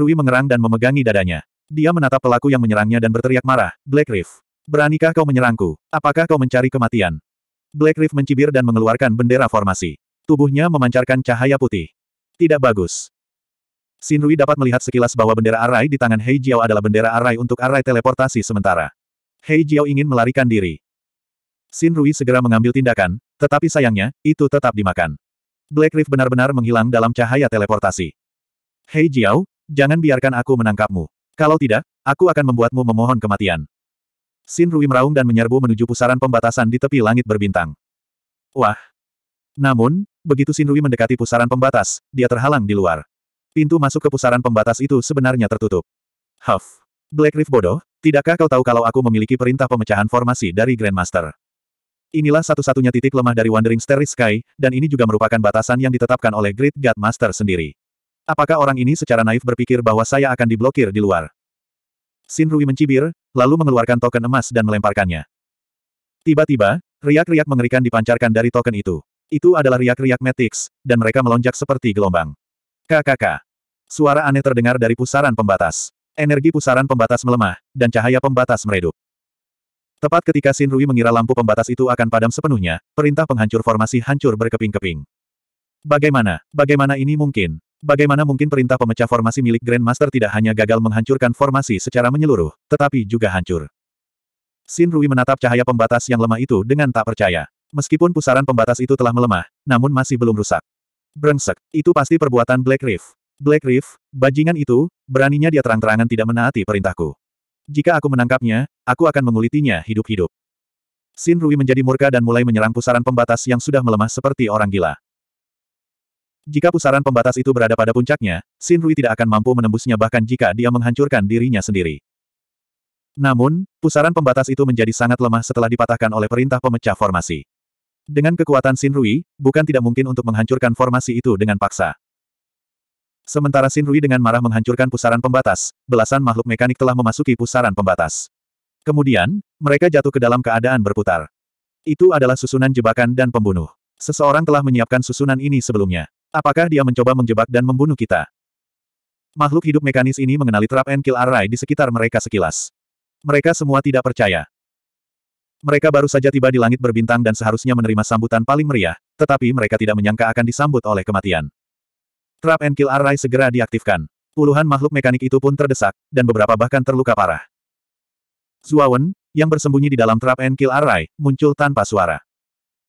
Rui mengerang dan memegangi dadanya. Dia menatap pelaku yang menyerangnya dan berteriak marah, Black Rift. Beranikah kau menyerangku? Apakah kau mencari kematian? Black Rift mencibir dan mengeluarkan bendera formasi. Tubuhnya memancarkan cahaya putih. Tidak bagus. Rui dapat melihat sekilas bahwa bendera arai di tangan Hei Jiao adalah bendera arai untuk arai teleportasi sementara. Hei Jiao ingin melarikan diri. Xin Rui segera mengambil tindakan, tetapi sayangnya, itu tetap dimakan. Black Rift benar-benar menghilang dalam cahaya teleportasi. Hei Jiao, jangan biarkan aku menangkapmu. Kalau tidak, aku akan membuatmu memohon kematian. Sin Rui meraung dan menyerbu menuju pusaran pembatasan di tepi langit berbintang. Wah! Namun, begitu Sin Rui mendekati pusaran pembatas, dia terhalang di luar. Pintu masuk ke pusaran pembatas itu sebenarnya tertutup. Huff! Black Rift bodoh, tidakkah kau tahu kalau aku memiliki perintah pemecahan formasi dari Grandmaster? Inilah satu-satunya titik lemah dari Wandering Starry Sky, dan ini juga merupakan batasan yang ditetapkan oleh Great God Master sendiri. Apakah orang ini secara naif berpikir bahwa saya akan diblokir di luar? Sin Rui mencibir, lalu mengeluarkan token emas dan melemparkannya. Tiba-tiba, riak-riak mengerikan dipancarkan dari token itu. Itu adalah riak-riak Matrix, dan mereka melonjak seperti gelombang. KKK. Suara aneh terdengar dari pusaran pembatas. Energi pusaran pembatas melemah, dan cahaya pembatas meredup. Tepat ketika Sin Rui mengira lampu pembatas itu akan padam sepenuhnya, perintah penghancur formasi hancur berkeping-keping. Bagaimana? Bagaimana ini mungkin? Bagaimana mungkin perintah pemecah formasi milik Grandmaster tidak hanya gagal menghancurkan formasi secara menyeluruh, tetapi juga hancur? Sin Rui menatap cahaya pembatas yang lemah itu dengan tak percaya. Meskipun pusaran pembatas itu telah melemah, namun masih belum rusak. Brengsek, itu pasti perbuatan Black Reef. Black Reef, bajingan itu, beraninya dia terang-terangan tidak menaati perintahku. Jika aku menangkapnya, aku akan mengulitinya hidup-hidup. Sin Rui menjadi murka dan mulai menyerang pusaran pembatas yang sudah melemah seperti orang gila. Jika pusaran pembatas itu berada pada puncaknya, Sin Rui tidak akan mampu menembusnya bahkan jika dia menghancurkan dirinya sendiri. Namun, pusaran pembatas itu menjadi sangat lemah setelah dipatahkan oleh perintah pemecah formasi. Dengan kekuatan Sin Rui, bukan tidak mungkin untuk menghancurkan formasi itu dengan paksa. Sementara Sin Rui dengan marah menghancurkan pusaran pembatas, belasan makhluk mekanik telah memasuki pusaran pembatas. Kemudian, mereka jatuh ke dalam keadaan berputar. Itu adalah susunan jebakan dan pembunuh. Seseorang telah menyiapkan susunan ini sebelumnya. Apakah dia mencoba menjebak dan membunuh kita? Makhluk hidup mekanis ini mengenali trap and kill array di sekitar mereka sekilas. Mereka semua tidak percaya. Mereka baru saja tiba di langit berbintang dan seharusnya menerima sambutan paling meriah, tetapi mereka tidak menyangka akan disambut oleh kematian. Trap and Kill Array segera diaktifkan. Puluhan makhluk mekanik itu pun terdesak, dan beberapa bahkan terluka parah. Zuawan, yang bersembunyi di dalam Trap and Kill Array, muncul tanpa suara.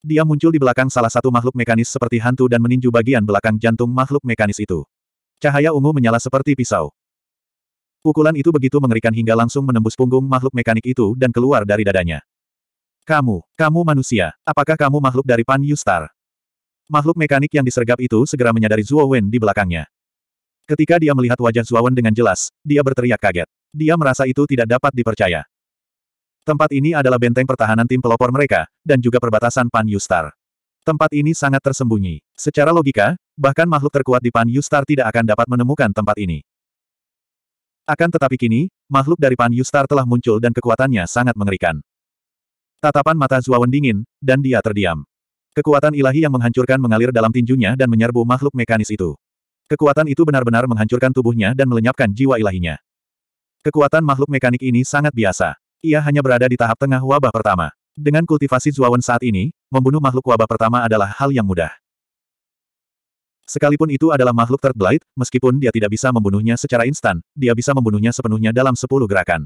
Dia muncul di belakang salah satu makhluk mekanis seperti hantu dan meninju bagian belakang jantung makhluk mekanis itu. Cahaya ungu menyala seperti pisau. Pukulan itu begitu mengerikan hingga langsung menembus punggung makhluk mekanik itu dan keluar dari dadanya. Kamu, kamu manusia, apakah kamu makhluk dari Pan Yustar? Makhluk mekanik yang disergap itu segera menyadari Zuo Wen di belakangnya. Ketika dia melihat wajah Zuo Wen dengan jelas, dia berteriak kaget. Dia merasa itu tidak dapat dipercaya. Tempat ini adalah benteng pertahanan tim pelopor mereka, dan juga perbatasan Pan Yustar. Tempat ini sangat tersembunyi. Secara logika, bahkan makhluk terkuat di Pan Yustar tidak akan dapat menemukan tempat ini. Akan tetapi kini, makhluk dari Pan Yustar telah muncul dan kekuatannya sangat mengerikan. Tatapan mata Zuawan dingin, dan dia terdiam. Kekuatan ilahi yang menghancurkan mengalir dalam tinjunya dan menyerbu makhluk mekanis itu. Kekuatan itu benar-benar menghancurkan tubuhnya dan melenyapkan jiwa ilahinya. Kekuatan makhluk mekanik ini sangat biasa. Ia hanya berada di tahap tengah wabah pertama. Dengan kultivasi Zuawan saat ini, membunuh makhluk wabah pertama adalah hal yang mudah. Sekalipun itu adalah makhluk Third Blight, meskipun dia tidak bisa membunuhnya secara instan, dia bisa membunuhnya sepenuhnya dalam sepuluh gerakan.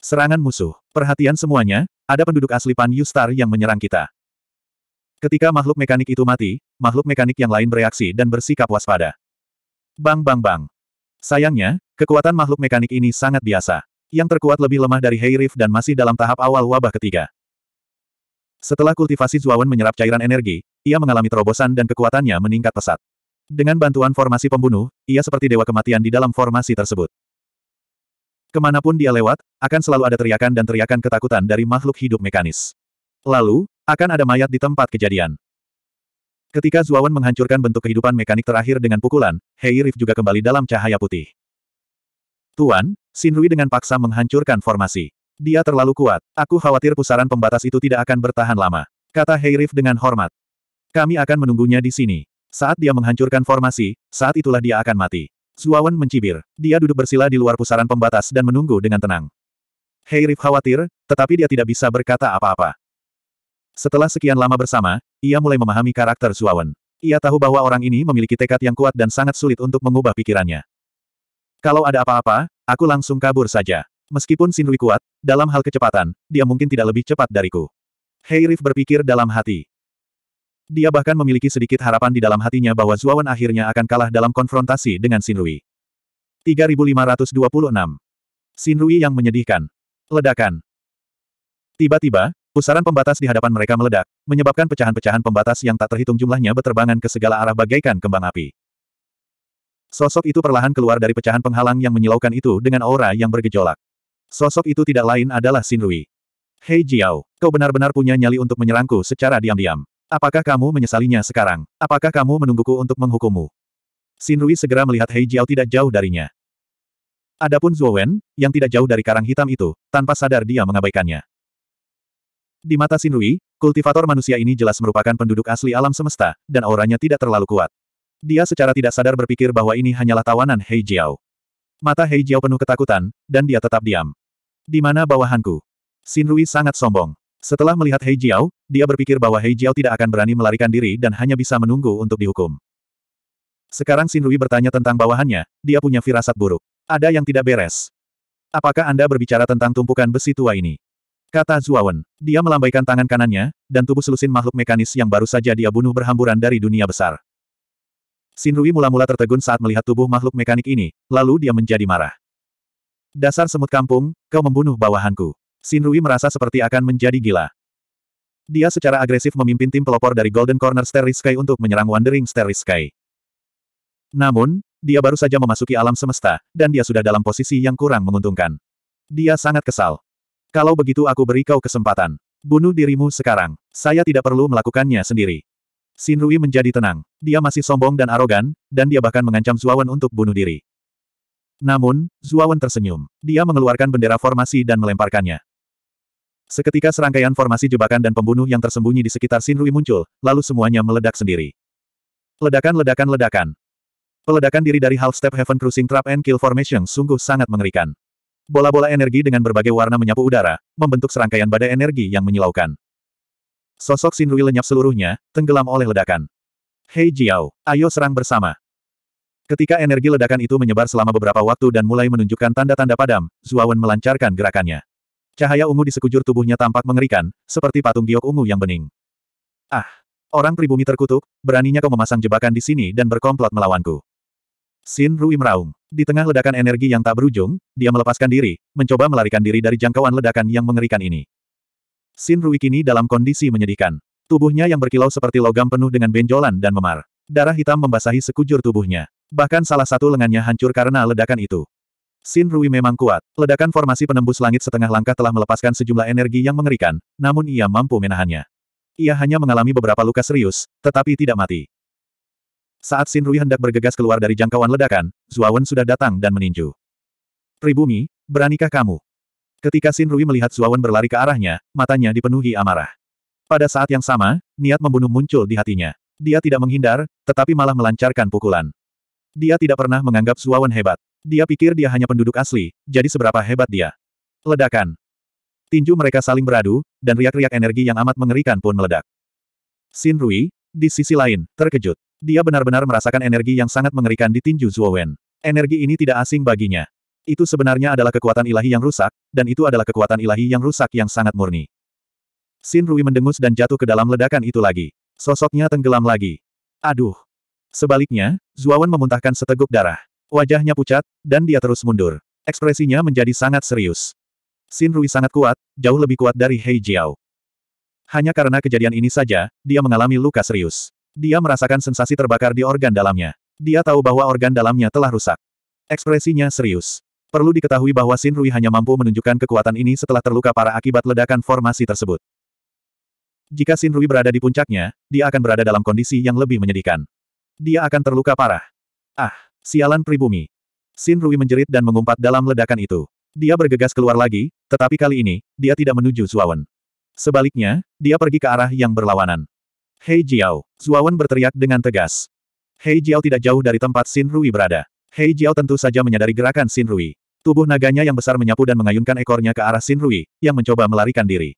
Serangan musuh. Perhatian semuanya, ada penduduk asli Pan Yustar yang menyerang kita. Ketika makhluk mekanik itu mati, makhluk mekanik yang lain bereaksi dan bersikap waspada. Bang bang bang. Sayangnya, kekuatan makhluk mekanik ini sangat biasa. Yang terkuat lebih lemah dari Heirif dan masih dalam tahap awal wabah ketiga. Setelah kultivasi Zuawan menyerap cairan energi, ia mengalami terobosan dan kekuatannya meningkat pesat. Dengan bantuan formasi pembunuh, ia seperti dewa kematian di dalam formasi tersebut. Kemanapun dia lewat, akan selalu ada teriakan dan teriakan ketakutan dari makhluk hidup mekanis. Lalu, akan ada mayat di tempat kejadian. Ketika Zuawan menghancurkan bentuk kehidupan mekanik terakhir dengan pukulan, Hei Rif juga kembali dalam cahaya putih. Tuan, Rui dengan paksa menghancurkan formasi. Dia terlalu kuat. Aku khawatir pusaran pembatas itu tidak akan bertahan lama. Kata Heirif dengan hormat. Kami akan menunggunya di sini. Saat dia menghancurkan formasi, saat itulah dia akan mati. Zuawan mencibir. Dia duduk bersila di luar pusaran pembatas dan menunggu dengan tenang. Heirif khawatir, tetapi dia tidak bisa berkata apa-apa. Setelah sekian lama bersama, ia mulai memahami karakter Suawen. Ia tahu bahwa orang ini memiliki tekad yang kuat dan sangat sulit untuk mengubah pikirannya. Kalau ada apa-apa, aku langsung kabur saja. Meskipun Sinrui kuat, dalam hal kecepatan, dia mungkin tidak lebih cepat dariku. Heirif berpikir dalam hati. Dia bahkan memiliki sedikit harapan di dalam hatinya bahwa Zuawan akhirnya akan kalah dalam konfrontasi dengan Sinrui. 3526. Sinrui yang menyedihkan. Ledakan. Tiba-tiba, Pusaran pembatas di hadapan mereka meledak, menyebabkan pecahan-pecahan pembatas yang tak terhitung jumlahnya beterbangan ke segala arah bagaikan kembang api. Sosok itu perlahan keluar dari pecahan penghalang yang menyilaukan itu dengan aura yang bergejolak. Sosok itu tidak lain adalah Xin Rui. Hei Jiao, kau benar-benar punya nyali untuk menyerangku secara diam-diam. Apakah kamu menyesalinya sekarang? Apakah kamu menungguku untuk menghukummu? Rui segera melihat Hei Jiao tidak jauh darinya. Adapun Zhuo Wen, yang tidak jauh dari karang hitam itu, tanpa sadar dia mengabaikannya. Di mata Sinui, kultivator manusia ini jelas merupakan penduduk asli alam semesta, dan auranya tidak terlalu kuat. Dia secara tidak sadar berpikir bahwa ini hanyalah tawanan Hei Jiao. Mata Hei Jiao penuh ketakutan, dan dia tetap diam. Di mana bawahanku? Rui sangat sombong. Setelah melihat Hei Jiao, dia berpikir bahwa Hei Jiao tidak akan berani melarikan diri dan hanya bisa menunggu untuk dihukum. Sekarang Rui bertanya tentang bawahannya, dia punya firasat buruk. Ada yang tidak beres. Apakah Anda berbicara tentang tumpukan besi tua ini? Kata Zuawan. Dia melambaikan tangan kanannya, dan tubuh selusin makhluk mekanis yang baru saja dia bunuh berhamburan dari dunia besar. Sinrui mula-mula tertegun saat melihat tubuh makhluk mekanik ini, lalu dia menjadi marah. Dasar semut kampung, kau membunuh bawahanku. Sinrui merasa seperti akan menjadi gila. Dia secara agresif memimpin tim pelopor dari Golden Corner Starry Sky untuk menyerang Wandering Starry Sky. Namun, dia baru saja memasuki alam semesta, dan dia sudah dalam posisi yang kurang menguntungkan. Dia sangat kesal. Kalau begitu aku beri kau kesempatan. Bunuh dirimu sekarang. Saya tidak perlu melakukannya sendiri. Xin Rui menjadi tenang. Dia masih sombong dan arogan, dan dia bahkan mengancam Zuawan untuk bunuh diri. Namun, Zuawan tersenyum. Dia mengeluarkan bendera formasi dan melemparkannya. Seketika serangkaian formasi jebakan dan pembunuh yang tersembunyi di sekitar Xin Rui muncul, lalu semuanya meledak sendiri. Ledakan-ledakan-ledakan. Peledakan diri dari Half Step Heaven Cruising Trap and Kill Formation sungguh sangat mengerikan. Bola-bola energi dengan berbagai warna menyapu udara, membentuk serangkaian badai energi yang menyilaukan. Sosok Sinrui lenyap seluruhnya, tenggelam oleh ledakan. Hei Jiao, ayo serang bersama. Ketika energi ledakan itu menyebar selama beberapa waktu dan mulai menunjukkan tanda-tanda padam, Zuawan melancarkan gerakannya. Cahaya ungu di sekujur tubuhnya tampak mengerikan, seperti patung giok ungu yang bening. Ah! Orang pribumi terkutuk, beraninya kau memasang jebakan di sini dan berkomplot melawanku. Sin Rui meraung. Di tengah ledakan energi yang tak berujung, dia melepaskan diri, mencoba melarikan diri dari jangkauan ledakan yang mengerikan ini. Sin Rui kini dalam kondisi menyedihkan. Tubuhnya yang berkilau seperti logam penuh dengan benjolan dan memar. Darah hitam membasahi sekujur tubuhnya. Bahkan salah satu lengannya hancur karena ledakan itu. Sin Rui memang kuat. Ledakan formasi penembus langit setengah langkah telah melepaskan sejumlah energi yang mengerikan, namun ia mampu menahannya. Ia hanya mengalami beberapa luka serius, tetapi tidak mati. Saat Sin Rui hendak bergegas keluar dari jangkauan ledakan, Zuawan sudah datang dan meninju. Pribumi, beranikah kamu? Ketika Sin Rui melihat Zuawan berlari ke arahnya, matanya dipenuhi amarah. Pada saat yang sama, niat membunuh muncul di hatinya. Dia tidak menghindar, tetapi malah melancarkan pukulan. Dia tidak pernah menganggap Zuawan hebat. Dia pikir dia hanya penduduk asli, jadi seberapa hebat dia. Ledakan. Tinju mereka saling beradu, dan riak-riak energi yang amat mengerikan pun meledak. Sin Rui, di sisi lain, terkejut. Dia benar-benar merasakan energi yang sangat mengerikan di tinju Zuowen. Energi ini tidak asing baginya. Itu sebenarnya adalah kekuatan ilahi yang rusak, dan itu adalah kekuatan ilahi yang rusak yang sangat murni. Sin Rui mendengus dan jatuh ke dalam ledakan itu lagi. Sosoknya tenggelam lagi. Aduh. Sebaliknya, Zuawan memuntahkan seteguk darah. Wajahnya pucat, dan dia terus mundur. Ekspresinya menjadi sangat serius. Sin Rui sangat kuat, jauh lebih kuat dari Hei Jiao. Hanya karena kejadian ini saja, dia mengalami luka serius. Dia merasakan sensasi terbakar di organ dalamnya. Dia tahu bahwa organ dalamnya telah rusak. Ekspresinya serius. Perlu diketahui bahwa Sin Rui hanya mampu menunjukkan kekuatan ini setelah terluka parah akibat ledakan formasi tersebut. Jika Sin Rui berada di puncaknya, dia akan berada dalam kondisi yang lebih menyedihkan. Dia akan terluka parah. Ah, sialan pribumi. Sin Rui menjerit dan mengumpat dalam ledakan itu. Dia bergegas keluar lagi, tetapi kali ini, dia tidak menuju Zuawan. Sebaliknya, dia pergi ke arah yang berlawanan. Hei Jiao! Zuawan berteriak dengan tegas. Hei Jiao tidak jauh dari tempat Xin Rui berada. Hei Jiao tentu saja menyadari gerakan Xin Rui. Tubuh naganya yang besar menyapu dan mengayunkan ekornya ke arah Xin Rui, yang mencoba melarikan diri.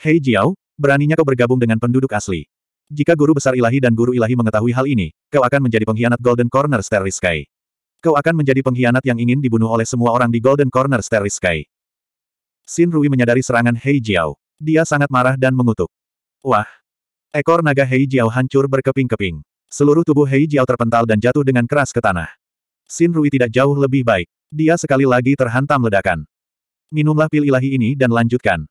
Hei Jiao, beraninya kau bergabung dengan penduduk asli. Jika guru besar ilahi dan guru ilahi mengetahui hal ini, kau akan menjadi pengkhianat Golden Corner Starry Sky. Kau akan menjadi pengkhianat yang ingin dibunuh oleh semua orang di Golden Corner Starry Sky. Xin Rui menyadari serangan Hei Jiao. Dia sangat marah dan mengutuk. Wah, Ekor naga Hei Jiao hancur berkeping-keping. Seluruh tubuh Hei Jiao terpental dan jatuh dengan keras ke tanah. Xin Rui tidak jauh lebih baik. Dia sekali lagi terhantam ledakan. Minumlah pil ilahi ini dan lanjutkan.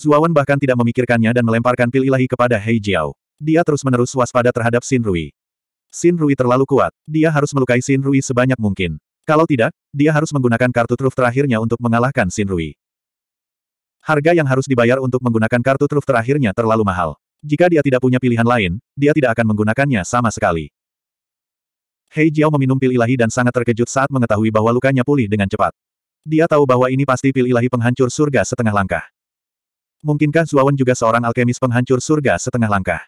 Zuawan bahkan tidak memikirkannya dan melemparkan pil ilahi kepada Hei Jiao. Dia terus-menerus waspada terhadap Xin Rui. Xin Rui terlalu kuat. Dia harus melukai Xin Rui sebanyak mungkin. Kalau tidak, dia harus menggunakan kartu truf terakhirnya untuk mengalahkan Xin Rui. Harga yang harus dibayar untuk menggunakan kartu truf terakhirnya terlalu mahal. Jika dia tidak punya pilihan lain, dia tidak akan menggunakannya sama sekali. Hei Jiao meminum pil ilahi dan sangat terkejut saat mengetahui bahwa lukanya pulih dengan cepat. Dia tahu bahwa ini pasti pil ilahi penghancur surga setengah langkah. Mungkinkah Zuawan juga seorang alkemis penghancur surga setengah langkah?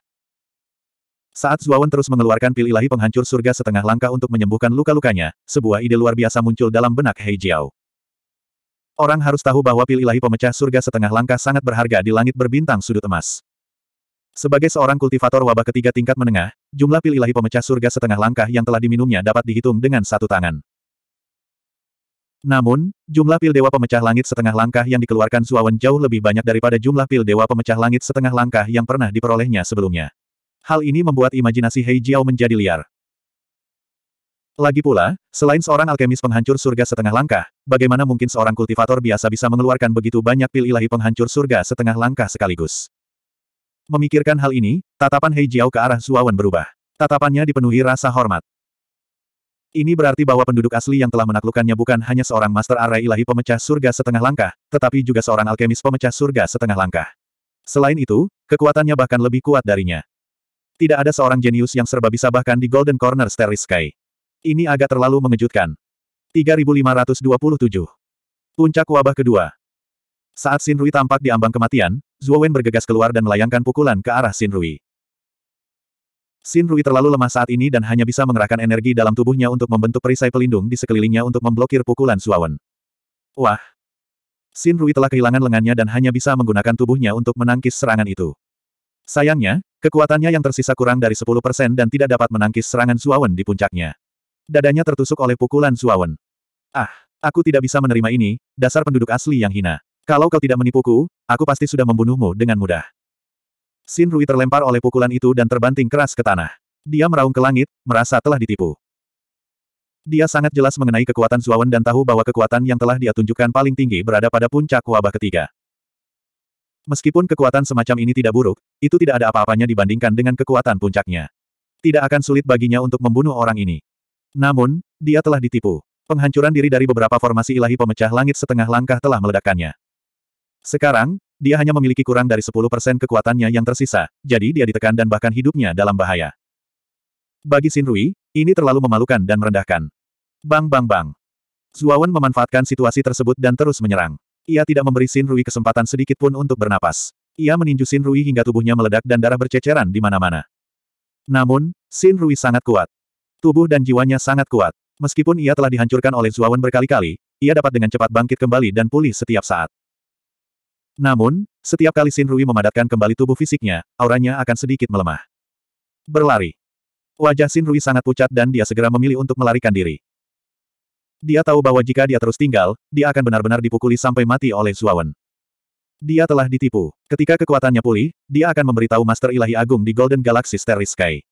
Saat Zuawan terus mengeluarkan pil ilahi penghancur surga setengah langkah untuk menyembuhkan luka-lukanya, sebuah ide luar biasa muncul dalam benak Hei Jiao. Orang harus tahu bahwa pil ilahi pemecah surga setengah langkah sangat berharga di langit berbintang sudut emas. Sebagai seorang kultivator wabah ketiga tingkat menengah, jumlah pil ilahi pemecah surga setengah langkah yang telah diminumnya dapat dihitung dengan satu tangan. Namun, jumlah pil dewa pemecah langit setengah langkah yang dikeluarkan Zuawan jauh lebih banyak daripada jumlah pil dewa pemecah langit setengah langkah yang pernah diperolehnya sebelumnya. Hal ini membuat imajinasi Hei Jiao menjadi liar. Lagi pula, selain seorang alkemis penghancur surga setengah langkah, bagaimana mungkin seorang kultivator biasa bisa mengeluarkan begitu banyak pil ilahi penghancur surga setengah langkah sekaligus? Memikirkan hal ini, tatapan Hei Jiao ke arah Zuawan berubah. Tatapannya dipenuhi rasa hormat. Ini berarti bahwa penduduk asli yang telah menaklukkannya bukan hanya seorang Master arai Ilahi pemecah surga setengah langkah, tetapi juga seorang alkemis pemecah surga setengah langkah. Selain itu, kekuatannya bahkan lebih kuat darinya. Tidak ada seorang jenius yang serba bisa bahkan di Golden Corner Starry Sky. Ini agak terlalu mengejutkan. 3527. Puncak wabah kedua. Saat Xin Rui tampak di ambang kematian, Zhuo Wen bergegas keluar dan melayangkan pukulan ke arah Xin Rui. Xin Rui terlalu lemah saat ini dan hanya bisa mengerahkan energi dalam tubuhnya untuk membentuk perisai pelindung di sekelilingnya untuk memblokir pukulan Wen. Wah! Xin Rui telah kehilangan lengannya dan hanya bisa menggunakan tubuhnya untuk menangkis serangan itu. Sayangnya, kekuatannya yang tersisa kurang dari 10% dan tidak dapat menangkis serangan Wen di puncaknya. Dadanya tertusuk oleh pukulan Wen. Ah! Aku tidak bisa menerima ini, dasar penduduk asli yang hina. Kalau kau tidak menipuku, aku pasti sudah membunuhmu dengan mudah. Sin Rui terlempar oleh pukulan itu dan terbanting keras ke tanah. Dia meraung ke langit, merasa telah ditipu. Dia sangat jelas mengenai kekuatan Zuawan dan tahu bahwa kekuatan yang telah dia tunjukkan paling tinggi berada pada puncak wabah ketiga. Meskipun kekuatan semacam ini tidak buruk, itu tidak ada apa-apanya dibandingkan dengan kekuatan puncaknya. Tidak akan sulit baginya untuk membunuh orang ini. Namun, dia telah ditipu. Penghancuran diri dari beberapa formasi ilahi pemecah langit setengah langkah telah meledakkannya. Sekarang, dia hanya memiliki kurang dari 10% kekuatannya yang tersisa, jadi dia ditekan dan bahkan hidupnya dalam bahaya. Bagi Xin Rui, ini terlalu memalukan dan merendahkan. Bang bang bang. Zuawan memanfaatkan situasi tersebut dan terus menyerang. Ia tidak memberi Xin Rui kesempatan sedikit pun untuk bernapas. Ia meninju Xin Rui hingga tubuhnya meledak dan darah berceceran di mana-mana. Namun, Xin Rui sangat kuat. Tubuh dan jiwanya sangat kuat. Meskipun ia telah dihancurkan oleh Zuawan berkali-kali, ia dapat dengan cepat bangkit kembali dan pulih setiap saat. Namun, setiap kali Sin Rui memadatkan kembali tubuh fisiknya, auranya akan sedikit melemah. Berlari. Wajah Sin Rui sangat pucat dan dia segera memilih untuk melarikan diri. Dia tahu bahwa jika dia terus tinggal, dia akan benar-benar dipukuli sampai mati oleh Zuawan. Dia telah ditipu. Ketika kekuatannya pulih, dia akan memberitahu Master Ilahi Agung di Golden Galaxy Starry Sky.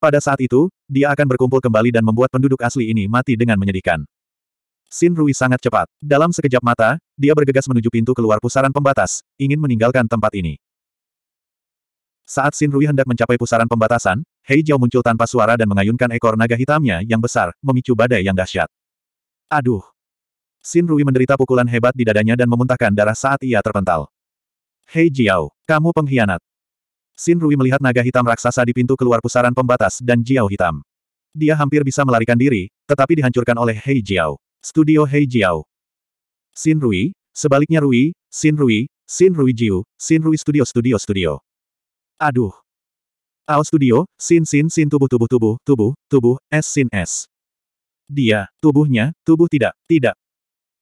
Pada saat itu, dia akan berkumpul kembali dan membuat penduduk asli ini mati dengan menyedihkan. Sin Rui sangat cepat. Dalam sekejap mata, dia bergegas menuju pintu keluar pusaran pembatas, ingin meninggalkan tempat ini. Saat Sin Rui hendak mencapai pusaran pembatasan, Hei Jiao muncul tanpa suara dan mengayunkan ekor naga hitamnya yang besar, memicu badai yang dahsyat. Aduh! Sin Rui menderita pukulan hebat di dadanya dan memuntahkan darah saat ia terpental. Hei Jiao, kamu pengkhianat. Sin Rui melihat naga hitam raksasa di pintu keluar pusaran pembatas dan Jiao hitam. Dia hampir bisa melarikan diri, tetapi dihancurkan oleh Hei Jiao. Studio Hei Jiao. Xin Rui, sebaliknya Rui, Xin Rui, Xin Rui Jiu, Xin Rui Studio Studio Studio. Aduh. Ao Studio, Xin Xin Xin tubuh tubuh tubuh, tubuh, tubuh, S Xin S. Dia, tubuhnya, tubuh tidak, tidak.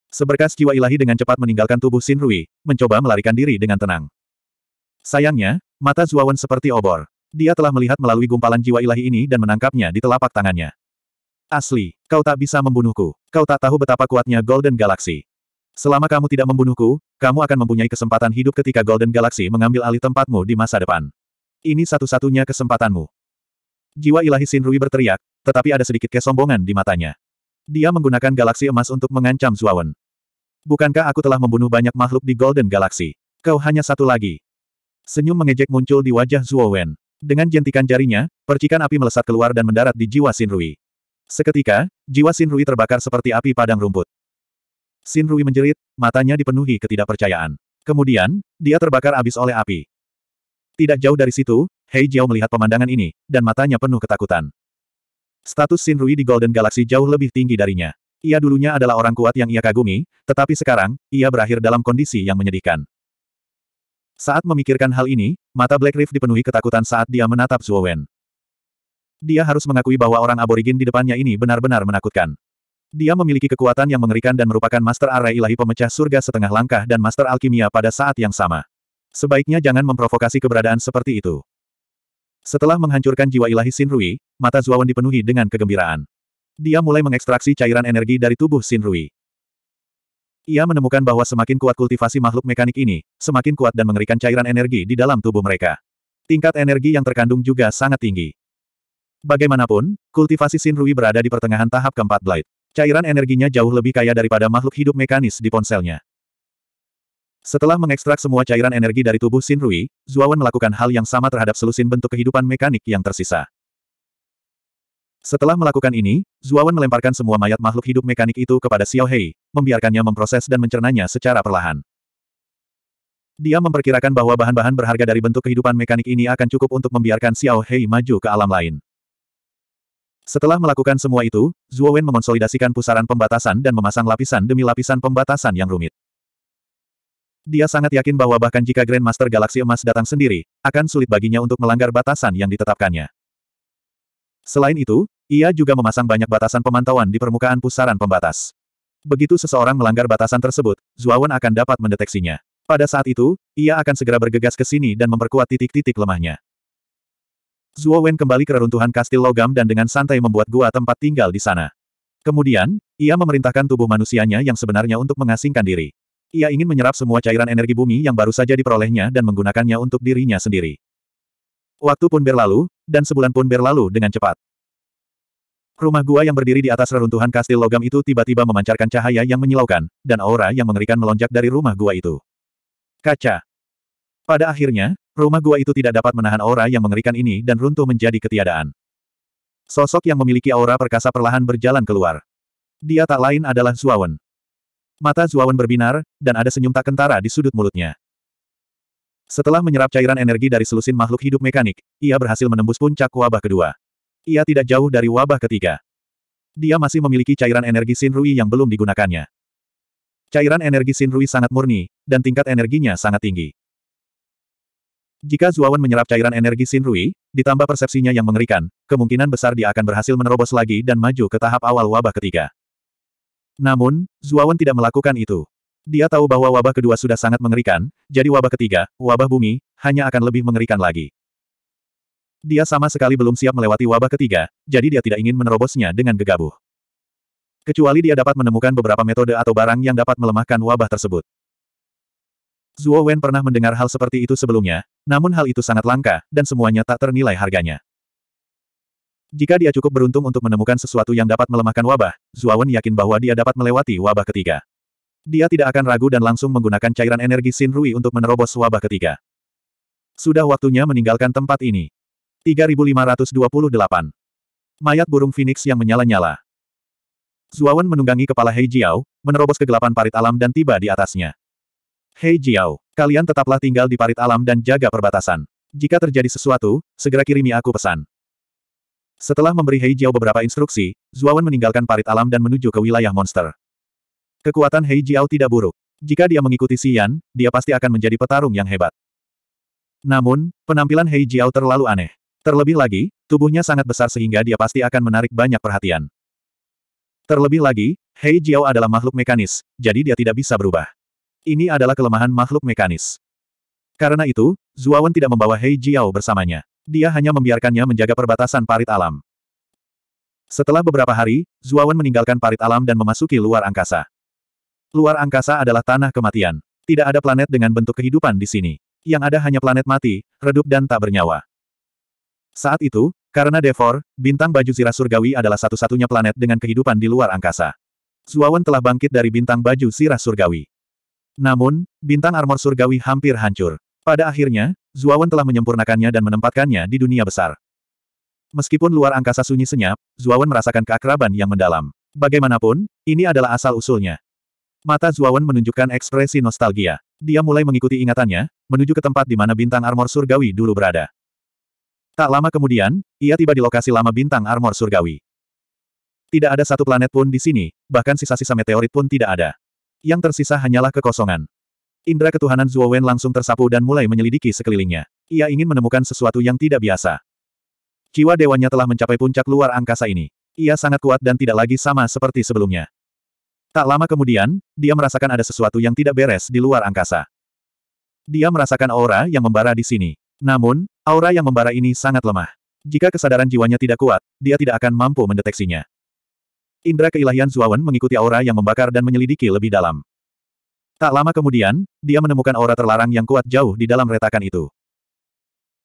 Seberkas jiwa ilahi dengan cepat meninggalkan tubuh Xin Rui, mencoba melarikan diri dengan tenang. Sayangnya, mata Zuawan seperti obor. Dia telah melihat melalui gumpalan jiwa ilahi ini dan menangkapnya di telapak tangannya. Asli, kau tak bisa membunuhku. Kau tak tahu betapa kuatnya Golden Galaxy. Selama kamu tidak membunuhku, kamu akan mempunyai kesempatan hidup ketika Golden Galaxy mengambil alih tempatmu di masa depan. Ini satu-satunya kesempatanmu. Jiwa ilahi Rui berteriak, tetapi ada sedikit kesombongan di matanya. Dia menggunakan galaksi emas untuk mengancam Zuawan. Bukankah aku telah membunuh banyak makhluk di Golden Galaxy? Kau hanya satu lagi. Senyum mengejek muncul di wajah Zuo Dengan jentikan jarinya, percikan api melesat keluar dan mendarat di jiwa Rui. Seketika, jiwa Rui terbakar seperti api padang rumput. Rui menjerit, matanya dipenuhi ketidakpercayaan. Kemudian, dia terbakar abis oleh api. Tidak jauh dari situ, Hei Jiao melihat pemandangan ini, dan matanya penuh ketakutan. Status Rui di Golden Galaxy jauh lebih tinggi darinya. Ia dulunya adalah orang kuat yang ia kagumi, tetapi sekarang, ia berakhir dalam kondisi yang menyedihkan. Saat memikirkan hal ini, mata Black Rift dipenuhi ketakutan saat dia menatap Zhuo Wen. Dia harus mengakui bahwa orang aborigin di depannya ini benar-benar menakutkan. Dia memiliki kekuatan yang mengerikan dan merupakan Master Array Ilahi Pemecah Surga Setengah Langkah dan Master Alkimia pada saat yang sama. Sebaiknya jangan memprovokasi keberadaan seperti itu. Setelah menghancurkan jiwa ilahi Rui, mata Zuawan dipenuhi dengan kegembiraan. Dia mulai mengekstraksi cairan energi dari tubuh Rui. Ia menemukan bahwa semakin kuat kultivasi makhluk mekanik ini, semakin kuat dan mengerikan cairan energi di dalam tubuh mereka. Tingkat energi yang terkandung juga sangat tinggi. Bagaimanapun, kultivasi Rui berada di pertengahan tahap keempat Blight. Cairan energinya jauh lebih kaya daripada makhluk hidup mekanis di ponselnya. Setelah mengekstrak semua cairan energi dari tubuh Rui, Zuawan melakukan hal yang sama terhadap selusin bentuk kehidupan mekanik yang tersisa. Setelah melakukan ini, Zuawan melemparkan semua mayat makhluk hidup mekanik itu kepada Xiao Hei, membiarkannya memproses dan mencernanya secara perlahan. Dia memperkirakan bahwa bahan-bahan berharga dari bentuk kehidupan mekanik ini akan cukup untuk membiarkan Xiao Hei maju ke alam lain. Setelah melakukan semua itu, Zuo Wen mengonsolidasikan pusaran pembatasan dan memasang lapisan demi lapisan pembatasan yang rumit. Dia sangat yakin bahwa bahkan jika Grandmaster Galaksi Emas datang sendiri, akan sulit baginya untuk melanggar batasan yang ditetapkannya. Selain itu, ia juga memasang banyak batasan pemantauan di permukaan pusaran pembatas. Begitu seseorang melanggar batasan tersebut, Wen akan dapat mendeteksinya. Pada saat itu, ia akan segera bergegas ke sini dan memperkuat titik-titik lemahnya. Zuo Wen kembali ke reruntuhan kastil logam dan dengan santai membuat gua tempat tinggal di sana. Kemudian, ia memerintahkan tubuh manusianya yang sebenarnya untuk mengasingkan diri. Ia ingin menyerap semua cairan energi bumi yang baru saja diperolehnya dan menggunakannya untuk dirinya sendiri. Waktu pun berlalu, dan sebulan pun berlalu dengan cepat. Rumah gua yang berdiri di atas reruntuhan kastil logam itu tiba-tiba memancarkan cahaya yang menyilaukan, dan aura yang mengerikan melonjak dari rumah gua itu. Kaca. Pada akhirnya, Rumah gua itu tidak dapat menahan aura yang mengerikan ini dan runtuh menjadi ketiadaan. Sosok yang memiliki aura perkasa perlahan berjalan keluar. Dia tak lain adalah Zuawan. Mata Zuawan berbinar, dan ada senyum tak kentara di sudut mulutnya. Setelah menyerap cairan energi dari selusin makhluk hidup mekanik, ia berhasil menembus puncak wabah kedua. Ia tidak jauh dari wabah ketiga. Dia masih memiliki cairan energi Sinrui yang belum digunakannya. Cairan energi Sinrui sangat murni, dan tingkat energinya sangat tinggi. Jika Zuawan menyerap cairan energi Rui, ditambah persepsinya yang mengerikan, kemungkinan besar dia akan berhasil menerobos lagi dan maju ke tahap awal wabah ketiga. Namun, Zuawan tidak melakukan itu. Dia tahu bahwa wabah kedua sudah sangat mengerikan, jadi wabah ketiga, wabah bumi, hanya akan lebih mengerikan lagi. Dia sama sekali belum siap melewati wabah ketiga, jadi dia tidak ingin menerobosnya dengan gegabah. Kecuali dia dapat menemukan beberapa metode atau barang yang dapat melemahkan wabah tersebut. Zuo Wen pernah mendengar hal seperti itu sebelumnya, namun hal itu sangat langka, dan semuanya tak ternilai harganya. Jika dia cukup beruntung untuk menemukan sesuatu yang dapat melemahkan wabah, Zuo Wen yakin bahwa dia dapat melewati wabah ketiga. Dia tidak akan ragu dan langsung menggunakan cairan energi Sin Rui untuk menerobos wabah ketiga. Sudah waktunya meninggalkan tempat ini. 3528. Mayat burung Phoenix yang menyala-nyala. Zuawan menunggangi kepala Hei Jiao, menerobos kegelapan parit alam dan tiba di atasnya. Hei Jiao, kalian tetaplah tinggal di parit alam dan jaga perbatasan. Jika terjadi sesuatu, segera kirimi aku pesan. Setelah memberi Hei Jiao beberapa instruksi, Zuawan meninggalkan parit alam dan menuju ke wilayah monster. Kekuatan Hei Jiao tidak buruk. Jika dia mengikuti Xian, dia pasti akan menjadi petarung yang hebat. Namun, penampilan Hei Jiao terlalu aneh. Terlebih lagi, tubuhnya sangat besar sehingga dia pasti akan menarik banyak perhatian. Terlebih lagi, Hei Jiao adalah makhluk mekanis, jadi dia tidak bisa berubah. Ini adalah kelemahan makhluk mekanis. Karena itu, Zuawan tidak membawa Hei Jiao bersamanya. Dia hanya membiarkannya menjaga perbatasan parit alam. Setelah beberapa hari, Zuawan meninggalkan parit alam dan memasuki luar angkasa. Luar angkasa adalah tanah kematian. Tidak ada planet dengan bentuk kehidupan di sini. Yang ada hanya planet mati, redup dan tak bernyawa. Saat itu, karena Devor, bintang baju zirah surgawi adalah satu-satunya planet dengan kehidupan di luar angkasa. Zuawan telah bangkit dari bintang baju sirah surgawi. Namun, bintang armor surgawi hampir hancur. Pada akhirnya, Zuawan telah menyempurnakannya dan menempatkannya di dunia besar. Meskipun luar angkasa sunyi senyap, Zuawan merasakan keakraban yang mendalam. Bagaimanapun, ini adalah asal-usulnya. Mata Zuawan menunjukkan ekspresi nostalgia. Dia mulai mengikuti ingatannya, menuju ke tempat di mana bintang armor surgawi dulu berada. Tak lama kemudian, ia tiba di lokasi lama bintang armor surgawi. Tidak ada satu planet pun di sini, bahkan sisa-sisa meteorit pun tidak ada yang tersisa hanyalah kekosongan. Indra ketuhanan Zhuo Wen langsung tersapu dan mulai menyelidiki sekelilingnya. Ia ingin menemukan sesuatu yang tidak biasa. Jiwa dewanya telah mencapai puncak luar angkasa ini. Ia sangat kuat dan tidak lagi sama seperti sebelumnya. Tak lama kemudian, dia merasakan ada sesuatu yang tidak beres di luar angkasa. Dia merasakan aura yang membara di sini. Namun, aura yang membara ini sangat lemah. Jika kesadaran jiwanya tidak kuat, dia tidak akan mampu mendeteksinya. Indra keilahian Zuawan mengikuti aura yang membakar dan menyelidiki lebih dalam. Tak lama kemudian, dia menemukan aura terlarang yang kuat jauh di dalam retakan itu.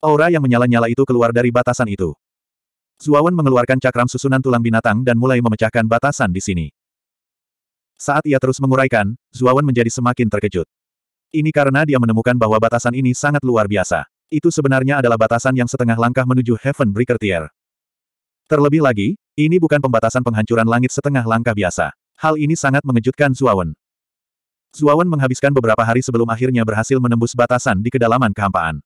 Aura yang menyala-nyala itu keluar dari batasan itu. Zuawan mengeluarkan cakram susunan tulang binatang dan mulai memecahkan batasan di sini. Saat ia terus menguraikan, Zuawan menjadi semakin terkejut. Ini karena dia menemukan bahwa batasan ini sangat luar biasa. Itu sebenarnya adalah batasan yang setengah langkah menuju Heaven Breaker Tier. Terlebih lagi, ini bukan pembatasan penghancuran langit setengah langkah biasa. Hal ini sangat mengejutkan Zuawan. Zuawan menghabiskan beberapa hari sebelum akhirnya berhasil menembus batasan di kedalaman kehampaan.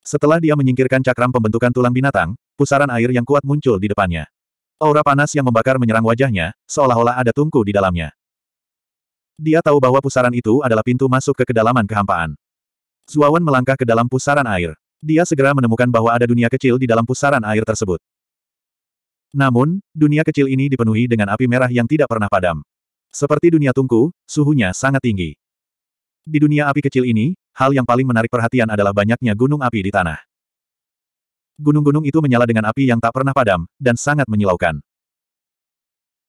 Setelah dia menyingkirkan cakram pembentukan tulang binatang, pusaran air yang kuat muncul di depannya. Aura panas yang membakar menyerang wajahnya, seolah-olah ada tungku di dalamnya. Dia tahu bahwa pusaran itu adalah pintu masuk ke kedalaman kehampaan. Zuawan melangkah ke dalam pusaran air. Dia segera menemukan bahwa ada dunia kecil di dalam pusaran air tersebut. Namun, dunia kecil ini dipenuhi dengan api merah yang tidak pernah padam. Seperti dunia tungku, suhunya sangat tinggi. Di dunia api kecil ini, hal yang paling menarik perhatian adalah banyaknya gunung api di tanah. Gunung-gunung itu menyala dengan api yang tak pernah padam, dan sangat menyilaukan.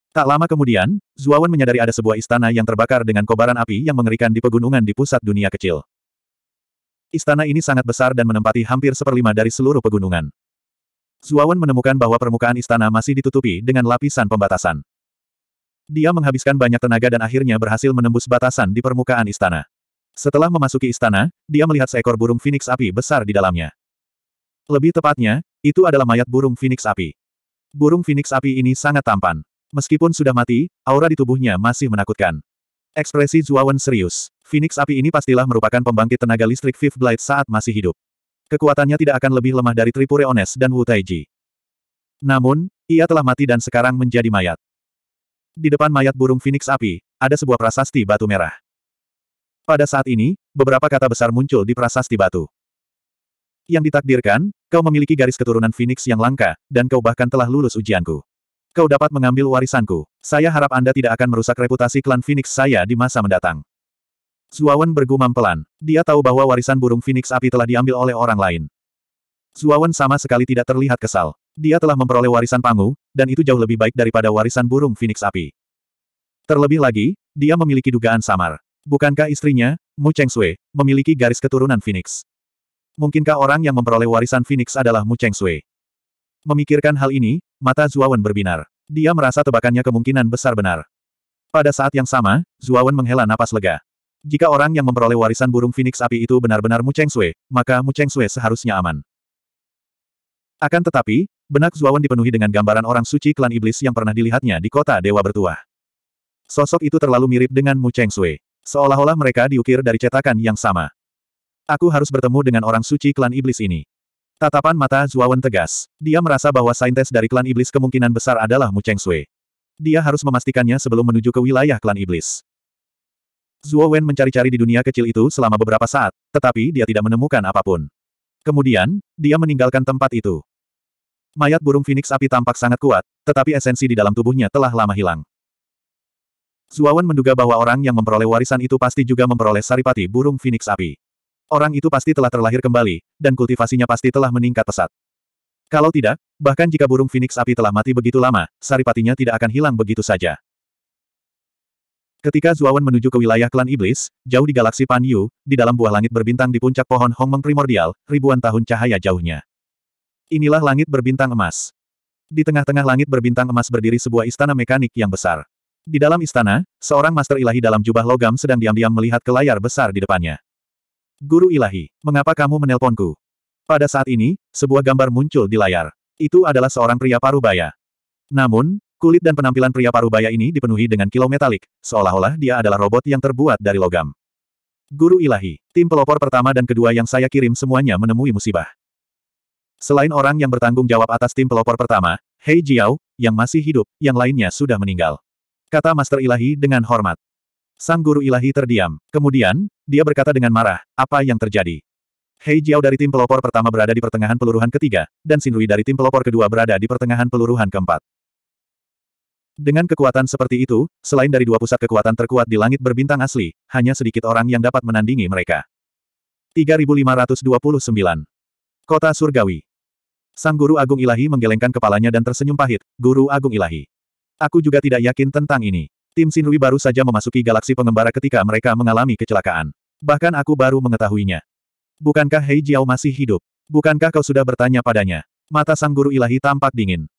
Tak lama kemudian, Zuawan menyadari ada sebuah istana yang terbakar dengan kobaran api yang mengerikan di pegunungan di pusat dunia kecil. Istana ini sangat besar dan menempati hampir seperlima dari seluruh pegunungan. Zuawan menemukan bahwa permukaan istana masih ditutupi dengan lapisan pembatasan. Dia menghabiskan banyak tenaga dan akhirnya berhasil menembus batasan di permukaan istana. Setelah memasuki istana, dia melihat seekor burung phoenix api besar di dalamnya. Lebih tepatnya, itu adalah mayat burung phoenix api. Burung phoenix api ini sangat tampan. Meskipun sudah mati, aura di tubuhnya masih menakutkan. Ekspresi Zuawan serius. Phoenix api ini pastilah merupakan pembangkit tenaga listrik Fifth Blade saat masih hidup. Kekuatannya tidak akan lebih lemah dari Tripure Ones dan Wu Taiji. Namun, ia telah mati dan sekarang menjadi mayat. Di depan mayat burung Phoenix api, ada sebuah prasasti batu merah. Pada saat ini, beberapa kata besar muncul di prasasti batu. Yang ditakdirkan, kau memiliki garis keturunan Phoenix yang langka, dan kau bahkan telah lulus ujianku. Kau dapat mengambil warisanku. Saya harap Anda tidak akan merusak reputasi klan Phoenix saya di masa mendatang. Zuawan bergumam pelan. Dia tahu bahwa warisan burung Phoenix api telah diambil oleh orang lain. Zuawan sama sekali tidak terlihat kesal. Dia telah memperoleh warisan Pangu, dan itu jauh lebih baik daripada warisan burung Phoenix api. Terlebih lagi, dia memiliki dugaan samar. Bukankah istrinya, Mu Cheng Sui, memiliki garis keturunan Phoenix? Mungkinkah orang yang memperoleh warisan Phoenix adalah Mu Cheng Sui? Memikirkan hal ini, mata Zuawan berbinar. Dia merasa tebakannya kemungkinan besar benar. Pada saat yang sama, Zuawan menghela napas lega. Jika orang yang memperoleh warisan burung Phoenix api itu benar-benar Mu Cheng Sui, maka Mu Cheng Sui seharusnya aman. Akan tetapi, benak Zuawan dipenuhi dengan gambaran orang suci klan iblis yang pernah dilihatnya di kota Dewa Bertuah. Sosok itu terlalu mirip dengan Mu Cheng Sui. Seolah-olah mereka diukir dari cetakan yang sama. Aku harus bertemu dengan orang suci klan iblis ini. Tatapan mata Zuawan tegas. Dia merasa bahwa saintes dari klan iblis kemungkinan besar adalah Mu Cheng Sui. Dia harus memastikannya sebelum menuju ke wilayah klan iblis. Zuo Wen mencari-cari di dunia kecil itu selama beberapa saat, tetapi dia tidak menemukan apapun. Kemudian, dia meninggalkan tempat itu. Mayat burung Phoenix api tampak sangat kuat, tetapi esensi di dalam tubuhnya telah lama hilang. Wen menduga bahwa orang yang memperoleh warisan itu pasti juga memperoleh saripati burung Phoenix api. Orang itu pasti telah terlahir kembali, dan kultivasinya pasti telah meningkat pesat. Kalau tidak, bahkan jika burung Phoenix api telah mati begitu lama, saripatinya tidak akan hilang begitu saja. Ketika Zuawan menuju ke wilayah klan iblis, jauh di galaksi Pan Yu, di dalam buah langit berbintang di puncak pohon Hong Meng primordial, ribuan tahun cahaya jauhnya. Inilah langit berbintang emas. Di tengah-tengah langit berbintang emas berdiri sebuah istana mekanik yang besar. Di dalam istana, seorang master ilahi dalam jubah logam sedang diam-diam melihat ke layar besar di depannya. Guru ilahi, mengapa kamu menelponku? Pada saat ini, sebuah gambar muncul di layar. Itu adalah seorang pria parubaya. Namun, Kulit dan penampilan pria parubaya ini dipenuhi dengan kilometalik, seolah-olah dia adalah robot yang terbuat dari logam. Guru ilahi, tim pelopor pertama dan kedua yang saya kirim semuanya menemui musibah. Selain orang yang bertanggung jawab atas tim pelopor pertama, Hei Jiao, yang masih hidup, yang lainnya sudah meninggal. Kata Master Ilahi dengan hormat. Sang Guru Ilahi terdiam. Kemudian, dia berkata dengan marah, apa yang terjadi? Hei Jiao dari tim pelopor pertama berada di pertengahan peluruhan ketiga, dan Sinrui dari tim pelopor kedua berada di pertengahan peluruhan keempat. Dengan kekuatan seperti itu, selain dari dua pusat kekuatan terkuat di langit berbintang asli, hanya sedikit orang yang dapat menandingi mereka. 3529. Kota Surgawi. Sang Guru Agung Ilahi menggelengkan kepalanya dan tersenyum pahit, Guru Agung Ilahi. Aku juga tidak yakin tentang ini. Tim Sinrui baru saja memasuki galaksi pengembara ketika mereka mengalami kecelakaan. Bahkan aku baru mengetahuinya. Bukankah Hei Jiao masih hidup? Bukankah kau sudah bertanya padanya? Mata Sang Guru Ilahi tampak dingin.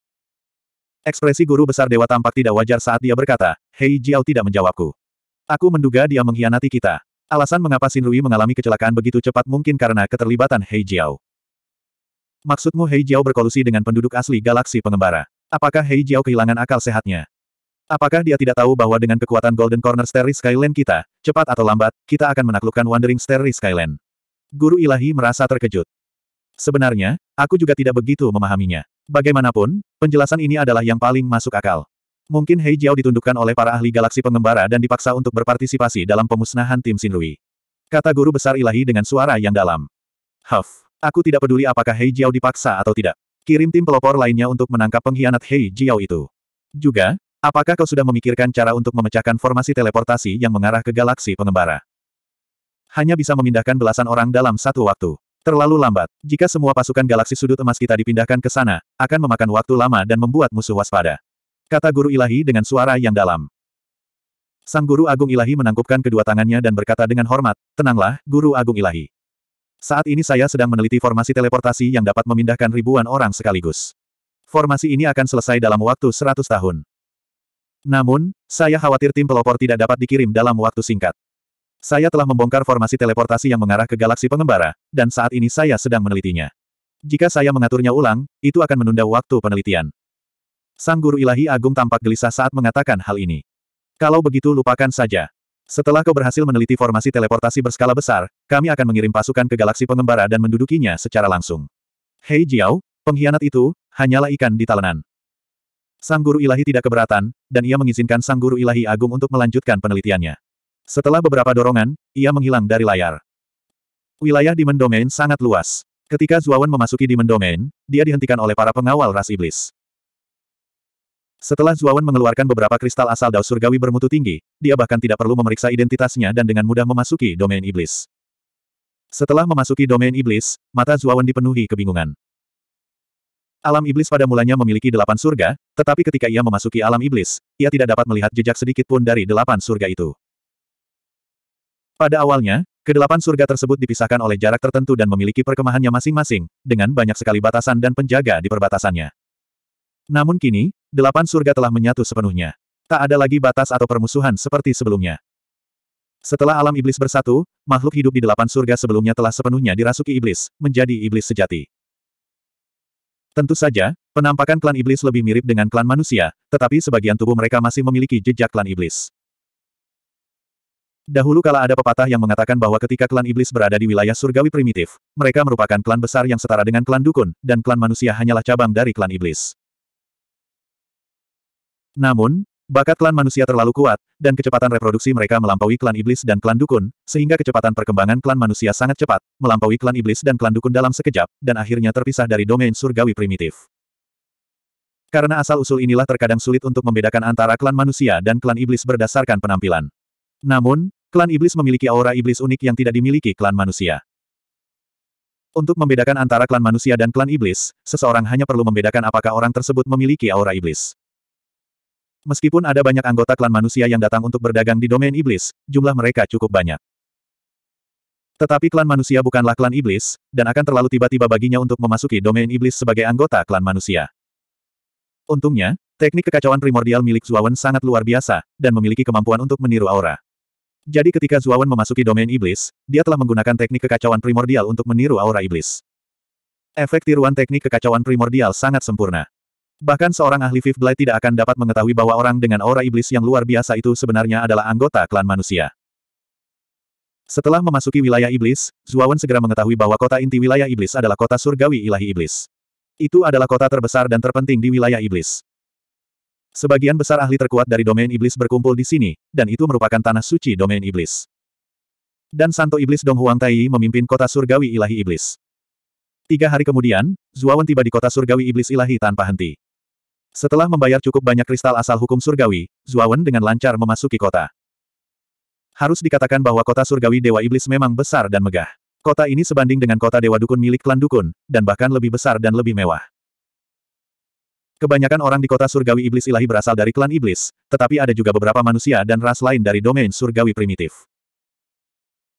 Ekspresi guru besar dewa tampak tidak wajar saat dia berkata, Hei Jiao tidak menjawabku. Aku menduga dia mengkhianati kita. Alasan mengapa Rui mengalami kecelakaan begitu cepat mungkin karena keterlibatan Hei Jiao. Maksudmu Hei Jiao berkolusi dengan penduduk asli galaksi pengembara? Apakah Hei Jiao kehilangan akal sehatnya? Apakah dia tidak tahu bahwa dengan kekuatan Golden Corner Starry Skyland kita, cepat atau lambat, kita akan menaklukkan Wandering Starry Skyland? Guru ilahi merasa terkejut. Sebenarnya, aku juga tidak begitu memahaminya. Bagaimanapun, penjelasan ini adalah yang paling masuk akal. Mungkin Hei Jiao ditundukkan oleh para ahli galaksi pengembara dan dipaksa untuk berpartisipasi dalam pemusnahan tim Sinrui. Kata guru besar ilahi dengan suara yang dalam. Huff, aku tidak peduli apakah Hei Jiao dipaksa atau tidak. Kirim tim pelopor lainnya untuk menangkap pengkhianat Hei Jiao itu. Juga, apakah kau sudah memikirkan cara untuk memecahkan formasi teleportasi yang mengarah ke galaksi pengembara? Hanya bisa memindahkan belasan orang dalam satu waktu. Terlalu lambat. Jika semua pasukan galaksi sudut emas kita dipindahkan ke sana, akan memakan waktu lama dan membuat musuh waspada. Kata guru ilahi dengan suara yang dalam. Sang guru agung ilahi menangkupkan kedua tangannya dan berkata dengan hormat, Tenanglah, guru agung ilahi. Saat ini saya sedang meneliti formasi teleportasi yang dapat memindahkan ribuan orang sekaligus. Formasi ini akan selesai dalam waktu 100 tahun. Namun, saya khawatir tim pelopor tidak dapat dikirim dalam waktu singkat. Saya telah membongkar formasi teleportasi yang mengarah ke galaksi pengembara, dan saat ini saya sedang menelitinya. Jika saya mengaturnya ulang, itu akan menunda waktu penelitian. Sang Guru Ilahi Agung tampak gelisah saat mengatakan hal ini. Kalau begitu lupakan saja. Setelah kau berhasil meneliti formasi teleportasi berskala besar, kami akan mengirim pasukan ke galaksi pengembara dan mendudukinya secara langsung. Hei Jiao, pengkhianat itu, hanyalah ikan di talenan. Sang Guru Ilahi tidak keberatan, dan ia mengizinkan Sang Guru Ilahi Agung untuk melanjutkan penelitiannya. Setelah beberapa dorongan, ia menghilang dari layar. Wilayah Demon Domain sangat luas. Ketika Zuawan memasuki Demon Domain, dia dihentikan oleh para pengawal ras iblis. Setelah Zuawan mengeluarkan beberapa kristal asal Dao surgawi bermutu tinggi, dia bahkan tidak perlu memeriksa identitasnya dan dengan mudah memasuki domain iblis. Setelah memasuki domain iblis, mata Zuawan dipenuhi kebingungan. Alam iblis pada mulanya memiliki delapan surga, tetapi ketika ia memasuki alam iblis, ia tidak dapat melihat jejak sedikit pun dari delapan surga itu. Pada awalnya, kedelapan surga tersebut dipisahkan oleh jarak tertentu dan memiliki perkemahannya masing-masing, dengan banyak sekali batasan dan penjaga di perbatasannya. Namun kini, delapan surga telah menyatu sepenuhnya. Tak ada lagi batas atau permusuhan seperti sebelumnya. Setelah alam iblis bersatu, makhluk hidup di delapan surga sebelumnya telah sepenuhnya dirasuki iblis, menjadi iblis sejati. Tentu saja, penampakan klan iblis lebih mirip dengan klan manusia, tetapi sebagian tubuh mereka masih memiliki jejak klan iblis. Dahulu kala ada pepatah yang mengatakan bahwa ketika klan iblis berada di wilayah surgawi primitif, mereka merupakan klan besar yang setara dengan klan dukun, dan klan manusia hanyalah cabang dari klan iblis. Namun, bakat klan manusia terlalu kuat, dan kecepatan reproduksi mereka melampaui klan iblis dan klan dukun, sehingga kecepatan perkembangan klan manusia sangat cepat, melampaui klan iblis dan klan dukun dalam sekejap, dan akhirnya terpisah dari domain surgawi primitif. Karena asal-usul inilah terkadang sulit untuk membedakan antara klan manusia dan klan iblis berdasarkan penampilan. Namun, Klan iblis memiliki aura iblis unik yang tidak dimiliki klan manusia. Untuk membedakan antara klan manusia dan klan iblis, seseorang hanya perlu membedakan apakah orang tersebut memiliki aura iblis. Meskipun ada banyak anggota klan manusia yang datang untuk berdagang di domain iblis, jumlah mereka cukup banyak. Tetapi klan manusia bukanlah klan iblis, dan akan terlalu tiba-tiba baginya untuk memasuki domain iblis sebagai anggota klan manusia. Untungnya, teknik kekacauan primordial milik Zuawan sangat luar biasa, dan memiliki kemampuan untuk meniru aura. Jadi ketika Zuawan memasuki domain iblis, dia telah menggunakan teknik kekacauan primordial untuk meniru aura iblis. Efek tiruan teknik kekacauan primordial sangat sempurna. Bahkan seorang ahli Fifth Blade tidak akan dapat mengetahui bahwa orang dengan aura iblis yang luar biasa itu sebenarnya adalah anggota klan manusia. Setelah memasuki wilayah iblis, Zuawan segera mengetahui bahwa kota inti wilayah iblis adalah kota surgawi ilahi iblis. Itu adalah kota terbesar dan terpenting di wilayah iblis. Sebagian besar ahli terkuat dari domain iblis berkumpul di sini, dan itu merupakan tanah suci domain iblis. Dan Santo Iblis Dong Huang Tai memimpin kota surgawi ilahi iblis. Tiga hari kemudian, Zuawan tiba di kota surgawi iblis ilahi tanpa henti. Setelah membayar cukup banyak kristal asal hukum surgawi, Zuawan dengan lancar memasuki kota. Harus dikatakan bahwa kota surgawi Dewa Iblis memang besar dan megah. Kota ini sebanding dengan kota Dewa Dukun milik klan Dukun, dan bahkan lebih besar dan lebih mewah. Kebanyakan orang di kota surgawi iblis ilahi berasal dari klan iblis, tetapi ada juga beberapa manusia dan ras lain dari domain surgawi primitif.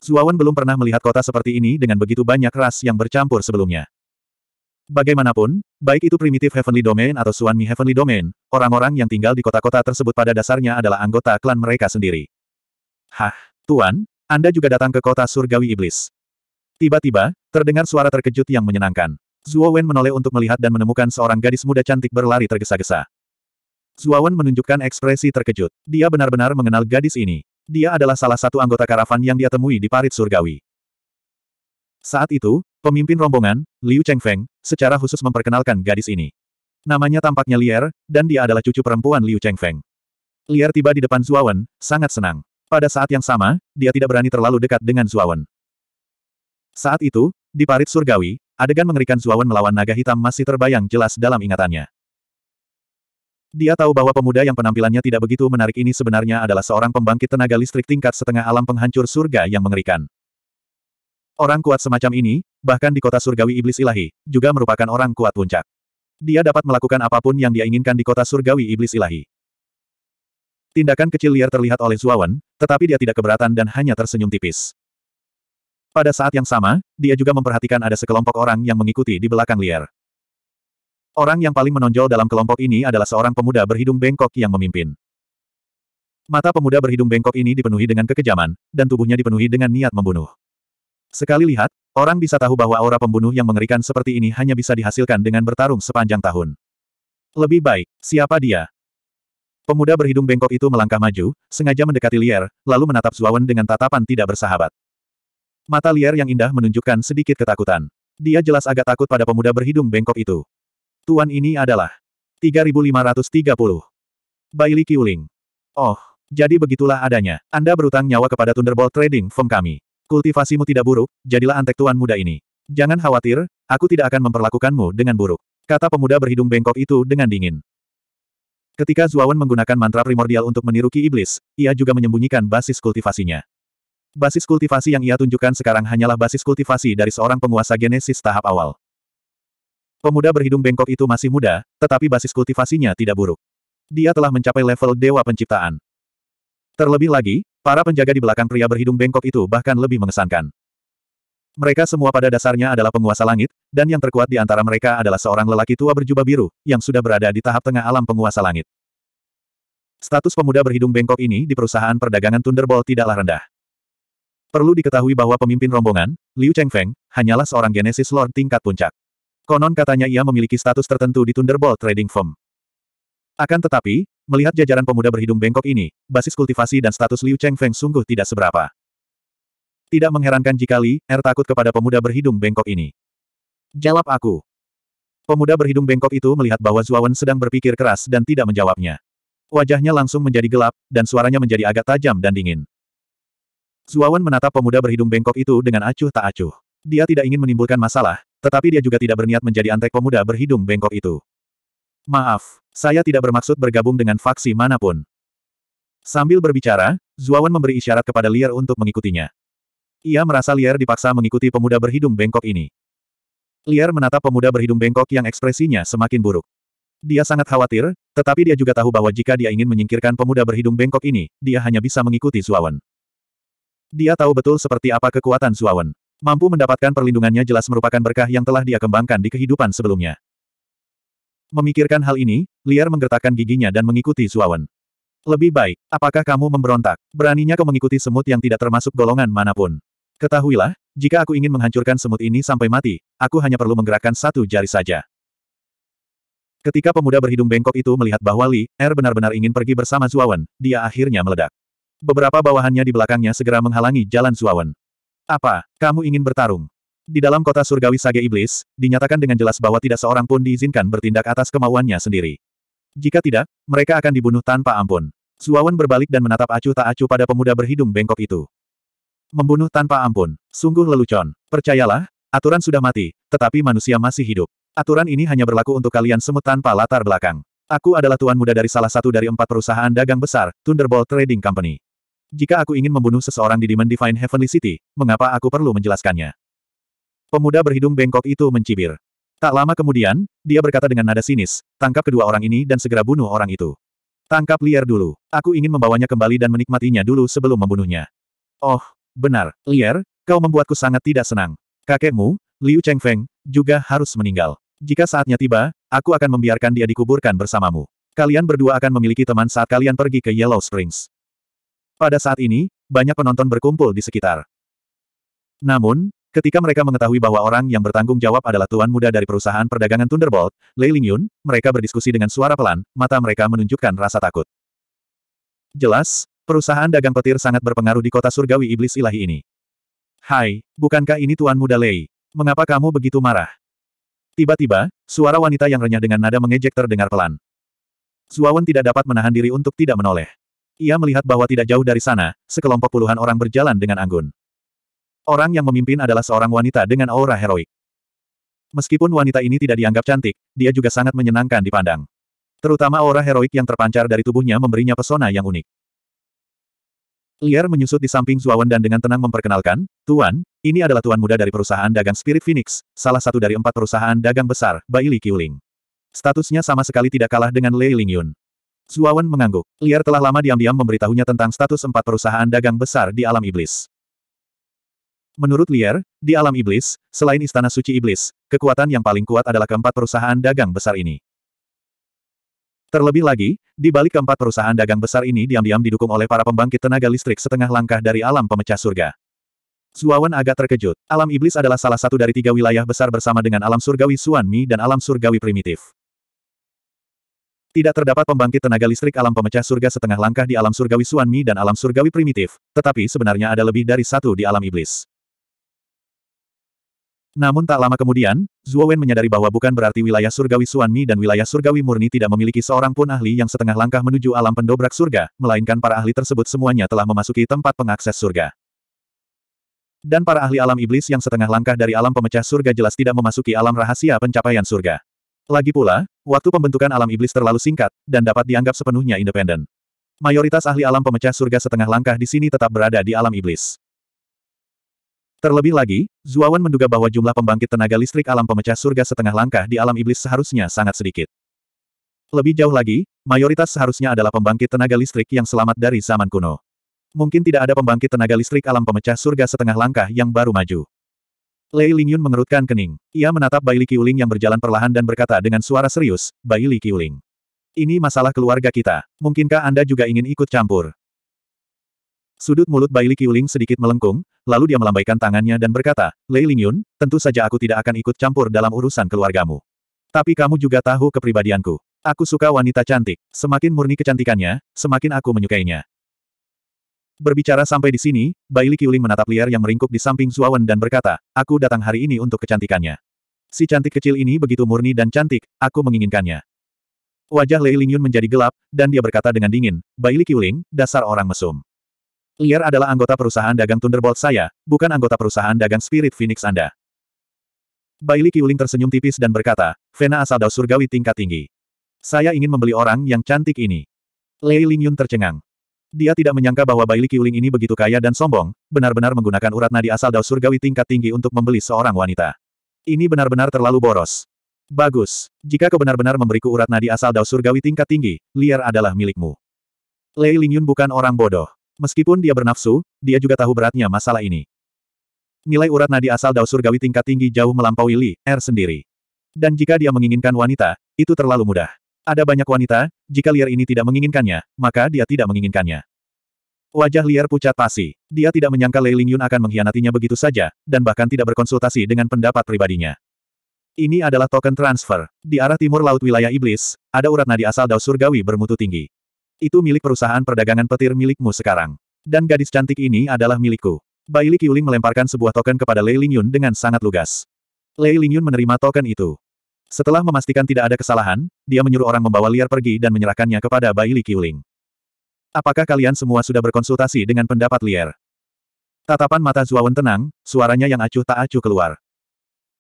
Zuawan belum pernah melihat kota seperti ini dengan begitu banyak ras yang bercampur sebelumnya. Bagaimanapun, baik itu primitif Heavenly Domain atau Suanmi Heavenly Domain, orang-orang yang tinggal di kota-kota tersebut pada dasarnya adalah anggota klan mereka sendiri. Hah, Tuan, Anda juga datang ke kota surgawi iblis. Tiba-tiba, terdengar suara terkejut yang menyenangkan. Zuo Wen menoleh untuk melihat dan menemukan seorang gadis muda cantik berlari tergesa-gesa. Zuo Wen menunjukkan ekspresi terkejut. Dia benar-benar mengenal gadis ini. Dia adalah salah satu anggota karavan yang dia temui di parit surgawi. Saat itu, pemimpin rombongan, Liu Chengfeng, secara khusus memperkenalkan gadis ini. Namanya tampaknya Lier, dan dia adalah cucu perempuan Liu Chengfeng. Lier tiba di depan Zuo Wen, sangat senang. Pada saat yang sama, dia tidak berani terlalu dekat dengan Zuo Wen. Saat itu, di parit surgawi, Adegan mengerikan Zuawan melawan naga hitam masih terbayang jelas dalam ingatannya. Dia tahu bahwa pemuda yang penampilannya tidak begitu menarik ini sebenarnya adalah seorang pembangkit tenaga listrik tingkat setengah alam penghancur surga yang mengerikan. Orang kuat semacam ini, bahkan di kota surgawi iblis ilahi, juga merupakan orang kuat puncak. Dia dapat melakukan apapun yang dia inginkan di kota surgawi iblis ilahi. Tindakan kecil liar terlihat oleh Zuawan, tetapi dia tidak keberatan dan hanya tersenyum tipis. Pada saat yang sama, dia juga memperhatikan ada sekelompok orang yang mengikuti di belakang Lier. Orang yang paling menonjol dalam kelompok ini adalah seorang pemuda berhidung bengkok yang memimpin. Mata pemuda berhidung bengkok ini dipenuhi dengan kekejaman, dan tubuhnya dipenuhi dengan niat membunuh. Sekali lihat, orang bisa tahu bahwa aura pembunuh yang mengerikan seperti ini hanya bisa dihasilkan dengan bertarung sepanjang tahun. Lebih baik, siapa dia? Pemuda berhidung bengkok itu melangkah maju, sengaja mendekati Lier, lalu menatap Zuawan dengan tatapan tidak bersahabat. Mata liar yang indah menunjukkan sedikit ketakutan. Dia jelas agak takut pada pemuda berhidung bengkok itu. Tuan ini adalah 3530. Bailey Qiuling. Oh, jadi begitulah adanya. Anda berutang nyawa kepada Thunderbolt Trading Firm kami. Kultivasimu tidak buruk, jadilah antek tuan muda ini. Jangan khawatir, aku tidak akan memperlakukanmu dengan buruk. Kata pemuda berhidung bengkok itu dengan dingin. Ketika Zuawan menggunakan mantra primordial untuk meniru Ki Iblis, ia juga menyembunyikan basis kultivasinya. Basis kultivasi yang ia tunjukkan sekarang hanyalah basis kultivasi dari seorang penguasa genesis tahap awal. Pemuda berhidung bengkok itu masih muda, tetapi basis kultivasinya tidak buruk. Dia telah mencapai level dewa penciptaan. Terlebih lagi, para penjaga di belakang pria berhidung bengkok itu bahkan lebih mengesankan. Mereka semua pada dasarnya adalah penguasa langit, dan yang terkuat di antara mereka adalah seorang lelaki tua berjubah biru, yang sudah berada di tahap tengah alam penguasa langit. Status pemuda berhidung bengkok ini di perusahaan perdagangan Thunderbolt tidaklah rendah. Perlu diketahui bahwa pemimpin rombongan, Liu Chengfeng, hanyalah seorang Genesis Lord tingkat puncak. Konon katanya ia memiliki status tertentu di Thunderbolt Trading Firm. Akan tetapi, melihat jajaran pemuda berhidung bengkok ini, basis kultivasi dan status Liu Chengfeng sungguh tidak seberapa. Tidak mengherankan jika Li Er takut kepada pemuda berhidung bengkok ini. Jawab aku. Pemuda berhidung bengkok itu melihat bahwa Zuawan sedang berpikir keras dan tidak menjawabnya. Wajahnya langsung menjadi gelap, dan suaranya menjadi agak tajam dan dingin. Zuawan menatap pemuda berhidung bengkok itu dengan acuh tak acuh. Dia tidak ingin menimbulkan masalah, tetapi dia juga tidak berniat menjadi antek pemuda berhidung bengkok itu. Maaf, saya tidak bermaksud bergabung dengan faksi manapun. Sambil berbicara, Zuawan memberi isyarat kepada Liar untuk mengikutinya. Ia merasa Liar dipaksa mengikuti pemuda berhidung bengkok ini. Liar menatap pemuda berhidung bengkok yang ekspresinya semakin buruk. Dia sangat khawatir, tetapi dia juga tahu bahwa jika dia ingin menyingkirkan pemuda berhidung bengkok ini, dia hanya bisa mengikuti Zuawan. Dia tahu betul seperti apa kekuatan Zuawan. Mampu mendapatkan perlindungannya jelas merupakan berkah yang telah dia kembangkan di kehidupan sebelumnya. Memikirkan hal ini, Liar menggertakkan giginya dan mengikuti Zuawan. Lebih baik, apakah kamu memberontak? Beraninya kau mengikuti semut yang tidak termasuk golongan manapun. Ketahuilah, jika aku ingin menghancurkan semut ini sampai mati, aku hanya perlu menggerakkan satu jari saja. Ketika pemuda berhidung bengkok itu melihat bahwa Li Er benar-benar ingin pergi bersama Zuawan, dia akhirnya meledak. Beberapa bawahannya di belakangnya segera menghalangi jalan Zuawan. Apa, kamu ingin bertarung? Di dalam kota surgawi Sage Iblis, dinyatakan dengan jelas bahwa tidak seorang pun diizinkan bertindak atas kemauannya sendiri. Jika tidak, mereka akan dibunuh tanpa ampun. Zuawan berbalik dan menatap acuh tak acuh pada pemuda berhidung bengkok itu. Membunuh tanpa ampun, sungguh lelucon. Percayalah, aturan sudah mati, tetapi manusia masih hidup. Aturan ini hanya berlaku untuk kalian semut tanpa latar belakang. Aku adalah tuan muda dari salah satu dari empat perusahaan dagang besar, Thunderbolt Trading Company. Jika aku ingin membunuh seseorang di Demon Divine Heavenly City, mengapa aku perlu menjelaskannya? Pemuda berhidung bengkok itu mencibir. Tak lama kemudian, dia berkata dengan nada sinis, tangkap kedua orang ini dan segera bunuh orang itu. Tangkap Lier dulu. Aku ingin membawanya kembali dan menikmatinya dulu sebelum membunuhnya. Oh, benar, Lier, kau membuatku sangat tidak senang. Kakekmu, Liu Chengfeng, juga harus meninggal. Jika saatnya tiba, aku akan membiarkan dia dikuburkan bersamamu. Kalian berdua akan memiliki teman saat kalian pergi ke Yellow Springs. Pada saat ini, banyak penonton berkumpul di sekitar. Namun, ketika mereka mengetahui bahwa orang yang bertanggung jawab adalah tuan muda dari perusahaan perdagangan Thunderbolt, Lei Lingyun, mereka berdiskusi dengan suara pelan, mata mereka menunjukkan rasa takut. Jelas, perusahaan dagang petir sangat berpengaruh di kota surgawi iblis ilahi ini. Hai, bukankah ini tuan muda Lei? Mengapa kamu begitu marah? Tiba-tiba, suara wanita yang renyah dengan nada mengejek terdengar pelan. Zuawan tidak dapat menahan diri untuk tidak menoleh. Ia melihat bahwa tidak jauh dari sana, sekelompok puluhan orang berjalan dengan anggun. Orang yang memimpin adalah seorang wanita dengan aura heroik. Meskipun wanita ini tidak dianggap cantik, dia juga sangat menyenangkan dipandang. Terutama aura heroik yang terpancar dari tubuhnya memberinya pesona yang unik. Liar menyusut di samping Zuawan dan dengan tenang memperkenalkan, Tuan, ini adalah tuan muda dari perusahaan dagang Spirit Phoenix, salah satu dari empat perusahaan dagang besar, Baili Qiuling. Statusnya sama sekali tidak kalah dengan Lei Lingyun. Zuawan mengangguk. Liar telah lama diam-diam memberitahunya tentang status empat perusahaan dagang besar di alam iblis. Menurut Liar, di alam iblis, selain Istana Suci Iblis, kekuatan yang paling kuat adalah keempat perusahaan dagang besar ini. Terlebih lagi, di balik keempat perusahaan dagang besar ini diam-diam didukung oleh para pembangkit tenaga listrik setengah langkah dari alam pemecah surga. Zuawan agak terkejut. Alam iblis adalah salah satu dari tiga wilayah besar bersama dengan alam surgawi Suanmi dan alam surgawi primitif. Tidak terdapat pembangkit tenaga listrik alam pemecah surga setengah langkah di alam surgawi Suanmi dan alam surgawi primitif, tetapi sebenarnya ada lebih dari satu di alam iblis. Namun tak lama kemudian, Zhuo Wen menyadari bahwa bukan berarti wilayah surgawi Suanmi dan wilayah surgawi murni tidak memiliki seorang pun ahli yang setengah langkah menuju alam pendobrak surga, melainkan para ahli tersebut semuanya telah memasuki tempat pengakses surga. Dan para ahli alam iblis yang setengah langkah dari alam pemecah surga jelas tidak memasuki alam rahasia pencapaian surga. Lagi pula, waktu pembentukan alam iblis terlalu singkat, dan dapat dianggap sepenuhnya independen. Mayoritas ahli alam pemecah surga setengah langkah di sini tetap berada di alam iblis. Terlebih lagi, Zuawan menduga bahwa jumlah pembangkit tenaga listrik alam pemecah surga setengah langkah di alam iblis seharusnya sangat sedikit. Lebih jauh lagi, mayoritas seharusnya adalah pembangkit tenaga listrik yang selamat dari zaman kuno. Mungkin tidak ada pembangkit tenaga listrik alam pemecah surga setengah langkah yang baru maju. Lei Lingyun mengerutkan kening. Ia menatap Bai Li Qiuling yang berjalan perlahan dan berkata dengan suara serius, Bai Li Qiuling. Ini masalah keluarga kita. Mungkinkah Anda juga ingin ikut campur? Sudut mulut Bai Li Qiuling sedikit melengkung, lalu dia melambaikan tangannya dan berkata, Lei Lingyun, tentu saja aku tidak akan ikut campur dalam urusan keluargamu. Tapi kamu juga tahu kepribadianku. Aku suka wanita cantik. Semakin murni kecantikannya, semakin aku menyukainya. Berbicara sampai di sini, Baili Qiuling menatap liar yang meringkuk di samping Zuawan dan berkata, aku datang hari ini untuk kecantikannya. Si cantik kecil ini begitu murni dan cantik, aku menginginkannya. Wajah Lei Lingyun menjadi gelap, dan dia berkata dengan dingin, Baili Qiuling, dasar orang mesum. Liar adalah anggota perusahaan dagang Thunderbolt saya, bukan anggota perusahaan dagang Spirit Phoenix Anda. Baili Qiuling tersenyum tipis dan berkata, Vena asal dao surgawi tingkat tinggi. Saya ingin membeli orang yang cantik ini. Lei Lingyun tercengang. Dia tidak menyangka bahwa Baili Qiuling ini begitu kaya dan sombong, benar-benar menggunakan urat nadi asal Dao Surgawi tingkat tinggi untuk membeli seorang wanita. Ini benar-benar terlalu boros. Bagus. Jika kau benar-benar memberiku urat nadi asal Dao Surgawi tingkat tinggi, liar adalah milikmu. Lei Lingyun bukan orang bodoh. Meskipun dia bernafsu, dia juga tahu beratnya masalah ini. Nilai urat nadi asal Dao Surgawi tingkat tinggi jauh melampaui Li Er sendiri. Dan jika dia menginginkan wanita, itu terlalu mudah. Ada banyak wanita, jika Liar ini tidak menginginkannya, maka dia tidak menginginkannya. Wajah Liar pucat pasi. Dia tidak menyangka Lei Lingyun akan mengkhianatinya begitu saja, dan bahkan tidak berkonsultasi dengan pendapat pribadinya. Ini adalah token transfer. Di arah timur laut wilayah iblis, ada urat nadi asal Dao Surgawi bermutu tinggi. Itu milik perusahaan perdagangan petir milikmu sekarang. Dan gadis cantik ini adalah milikku. Bai Li Qiuling melemparkan sebuah token kepada Lei Lingyun dengan sangat lugas. Lei Lingyun menerima token itu. Setelah memastikan tidak ada kesalahan, dia menyuruh orang membawa liar pergi dan menyerahkannya kepada Bai Li Qiuling. Apakah kalian semua sudah berkonsultasi dengan pendapat liar? Tatapan mata Zuawan tenang, suaranya yang acuh tak acuh keluar.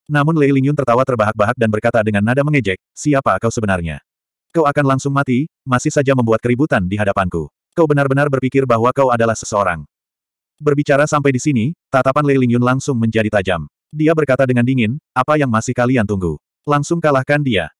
Namun Lei Lingyun tertawa terbahak-bahak dan berkata dengan nada mengejek, siapa kau sebenarnya? Kau akan langsung mati, masih saja membuat keributan di hadapanku. Kau benar-benar berpikir bahwa kau adalah seseorang. Berbicara sampai di sini, tatapan Lei Lingyun langsung menjadi tajam. Dia berkata dengan dingin, apa yang masih kalian tunggu? Langsung kalahkan dia.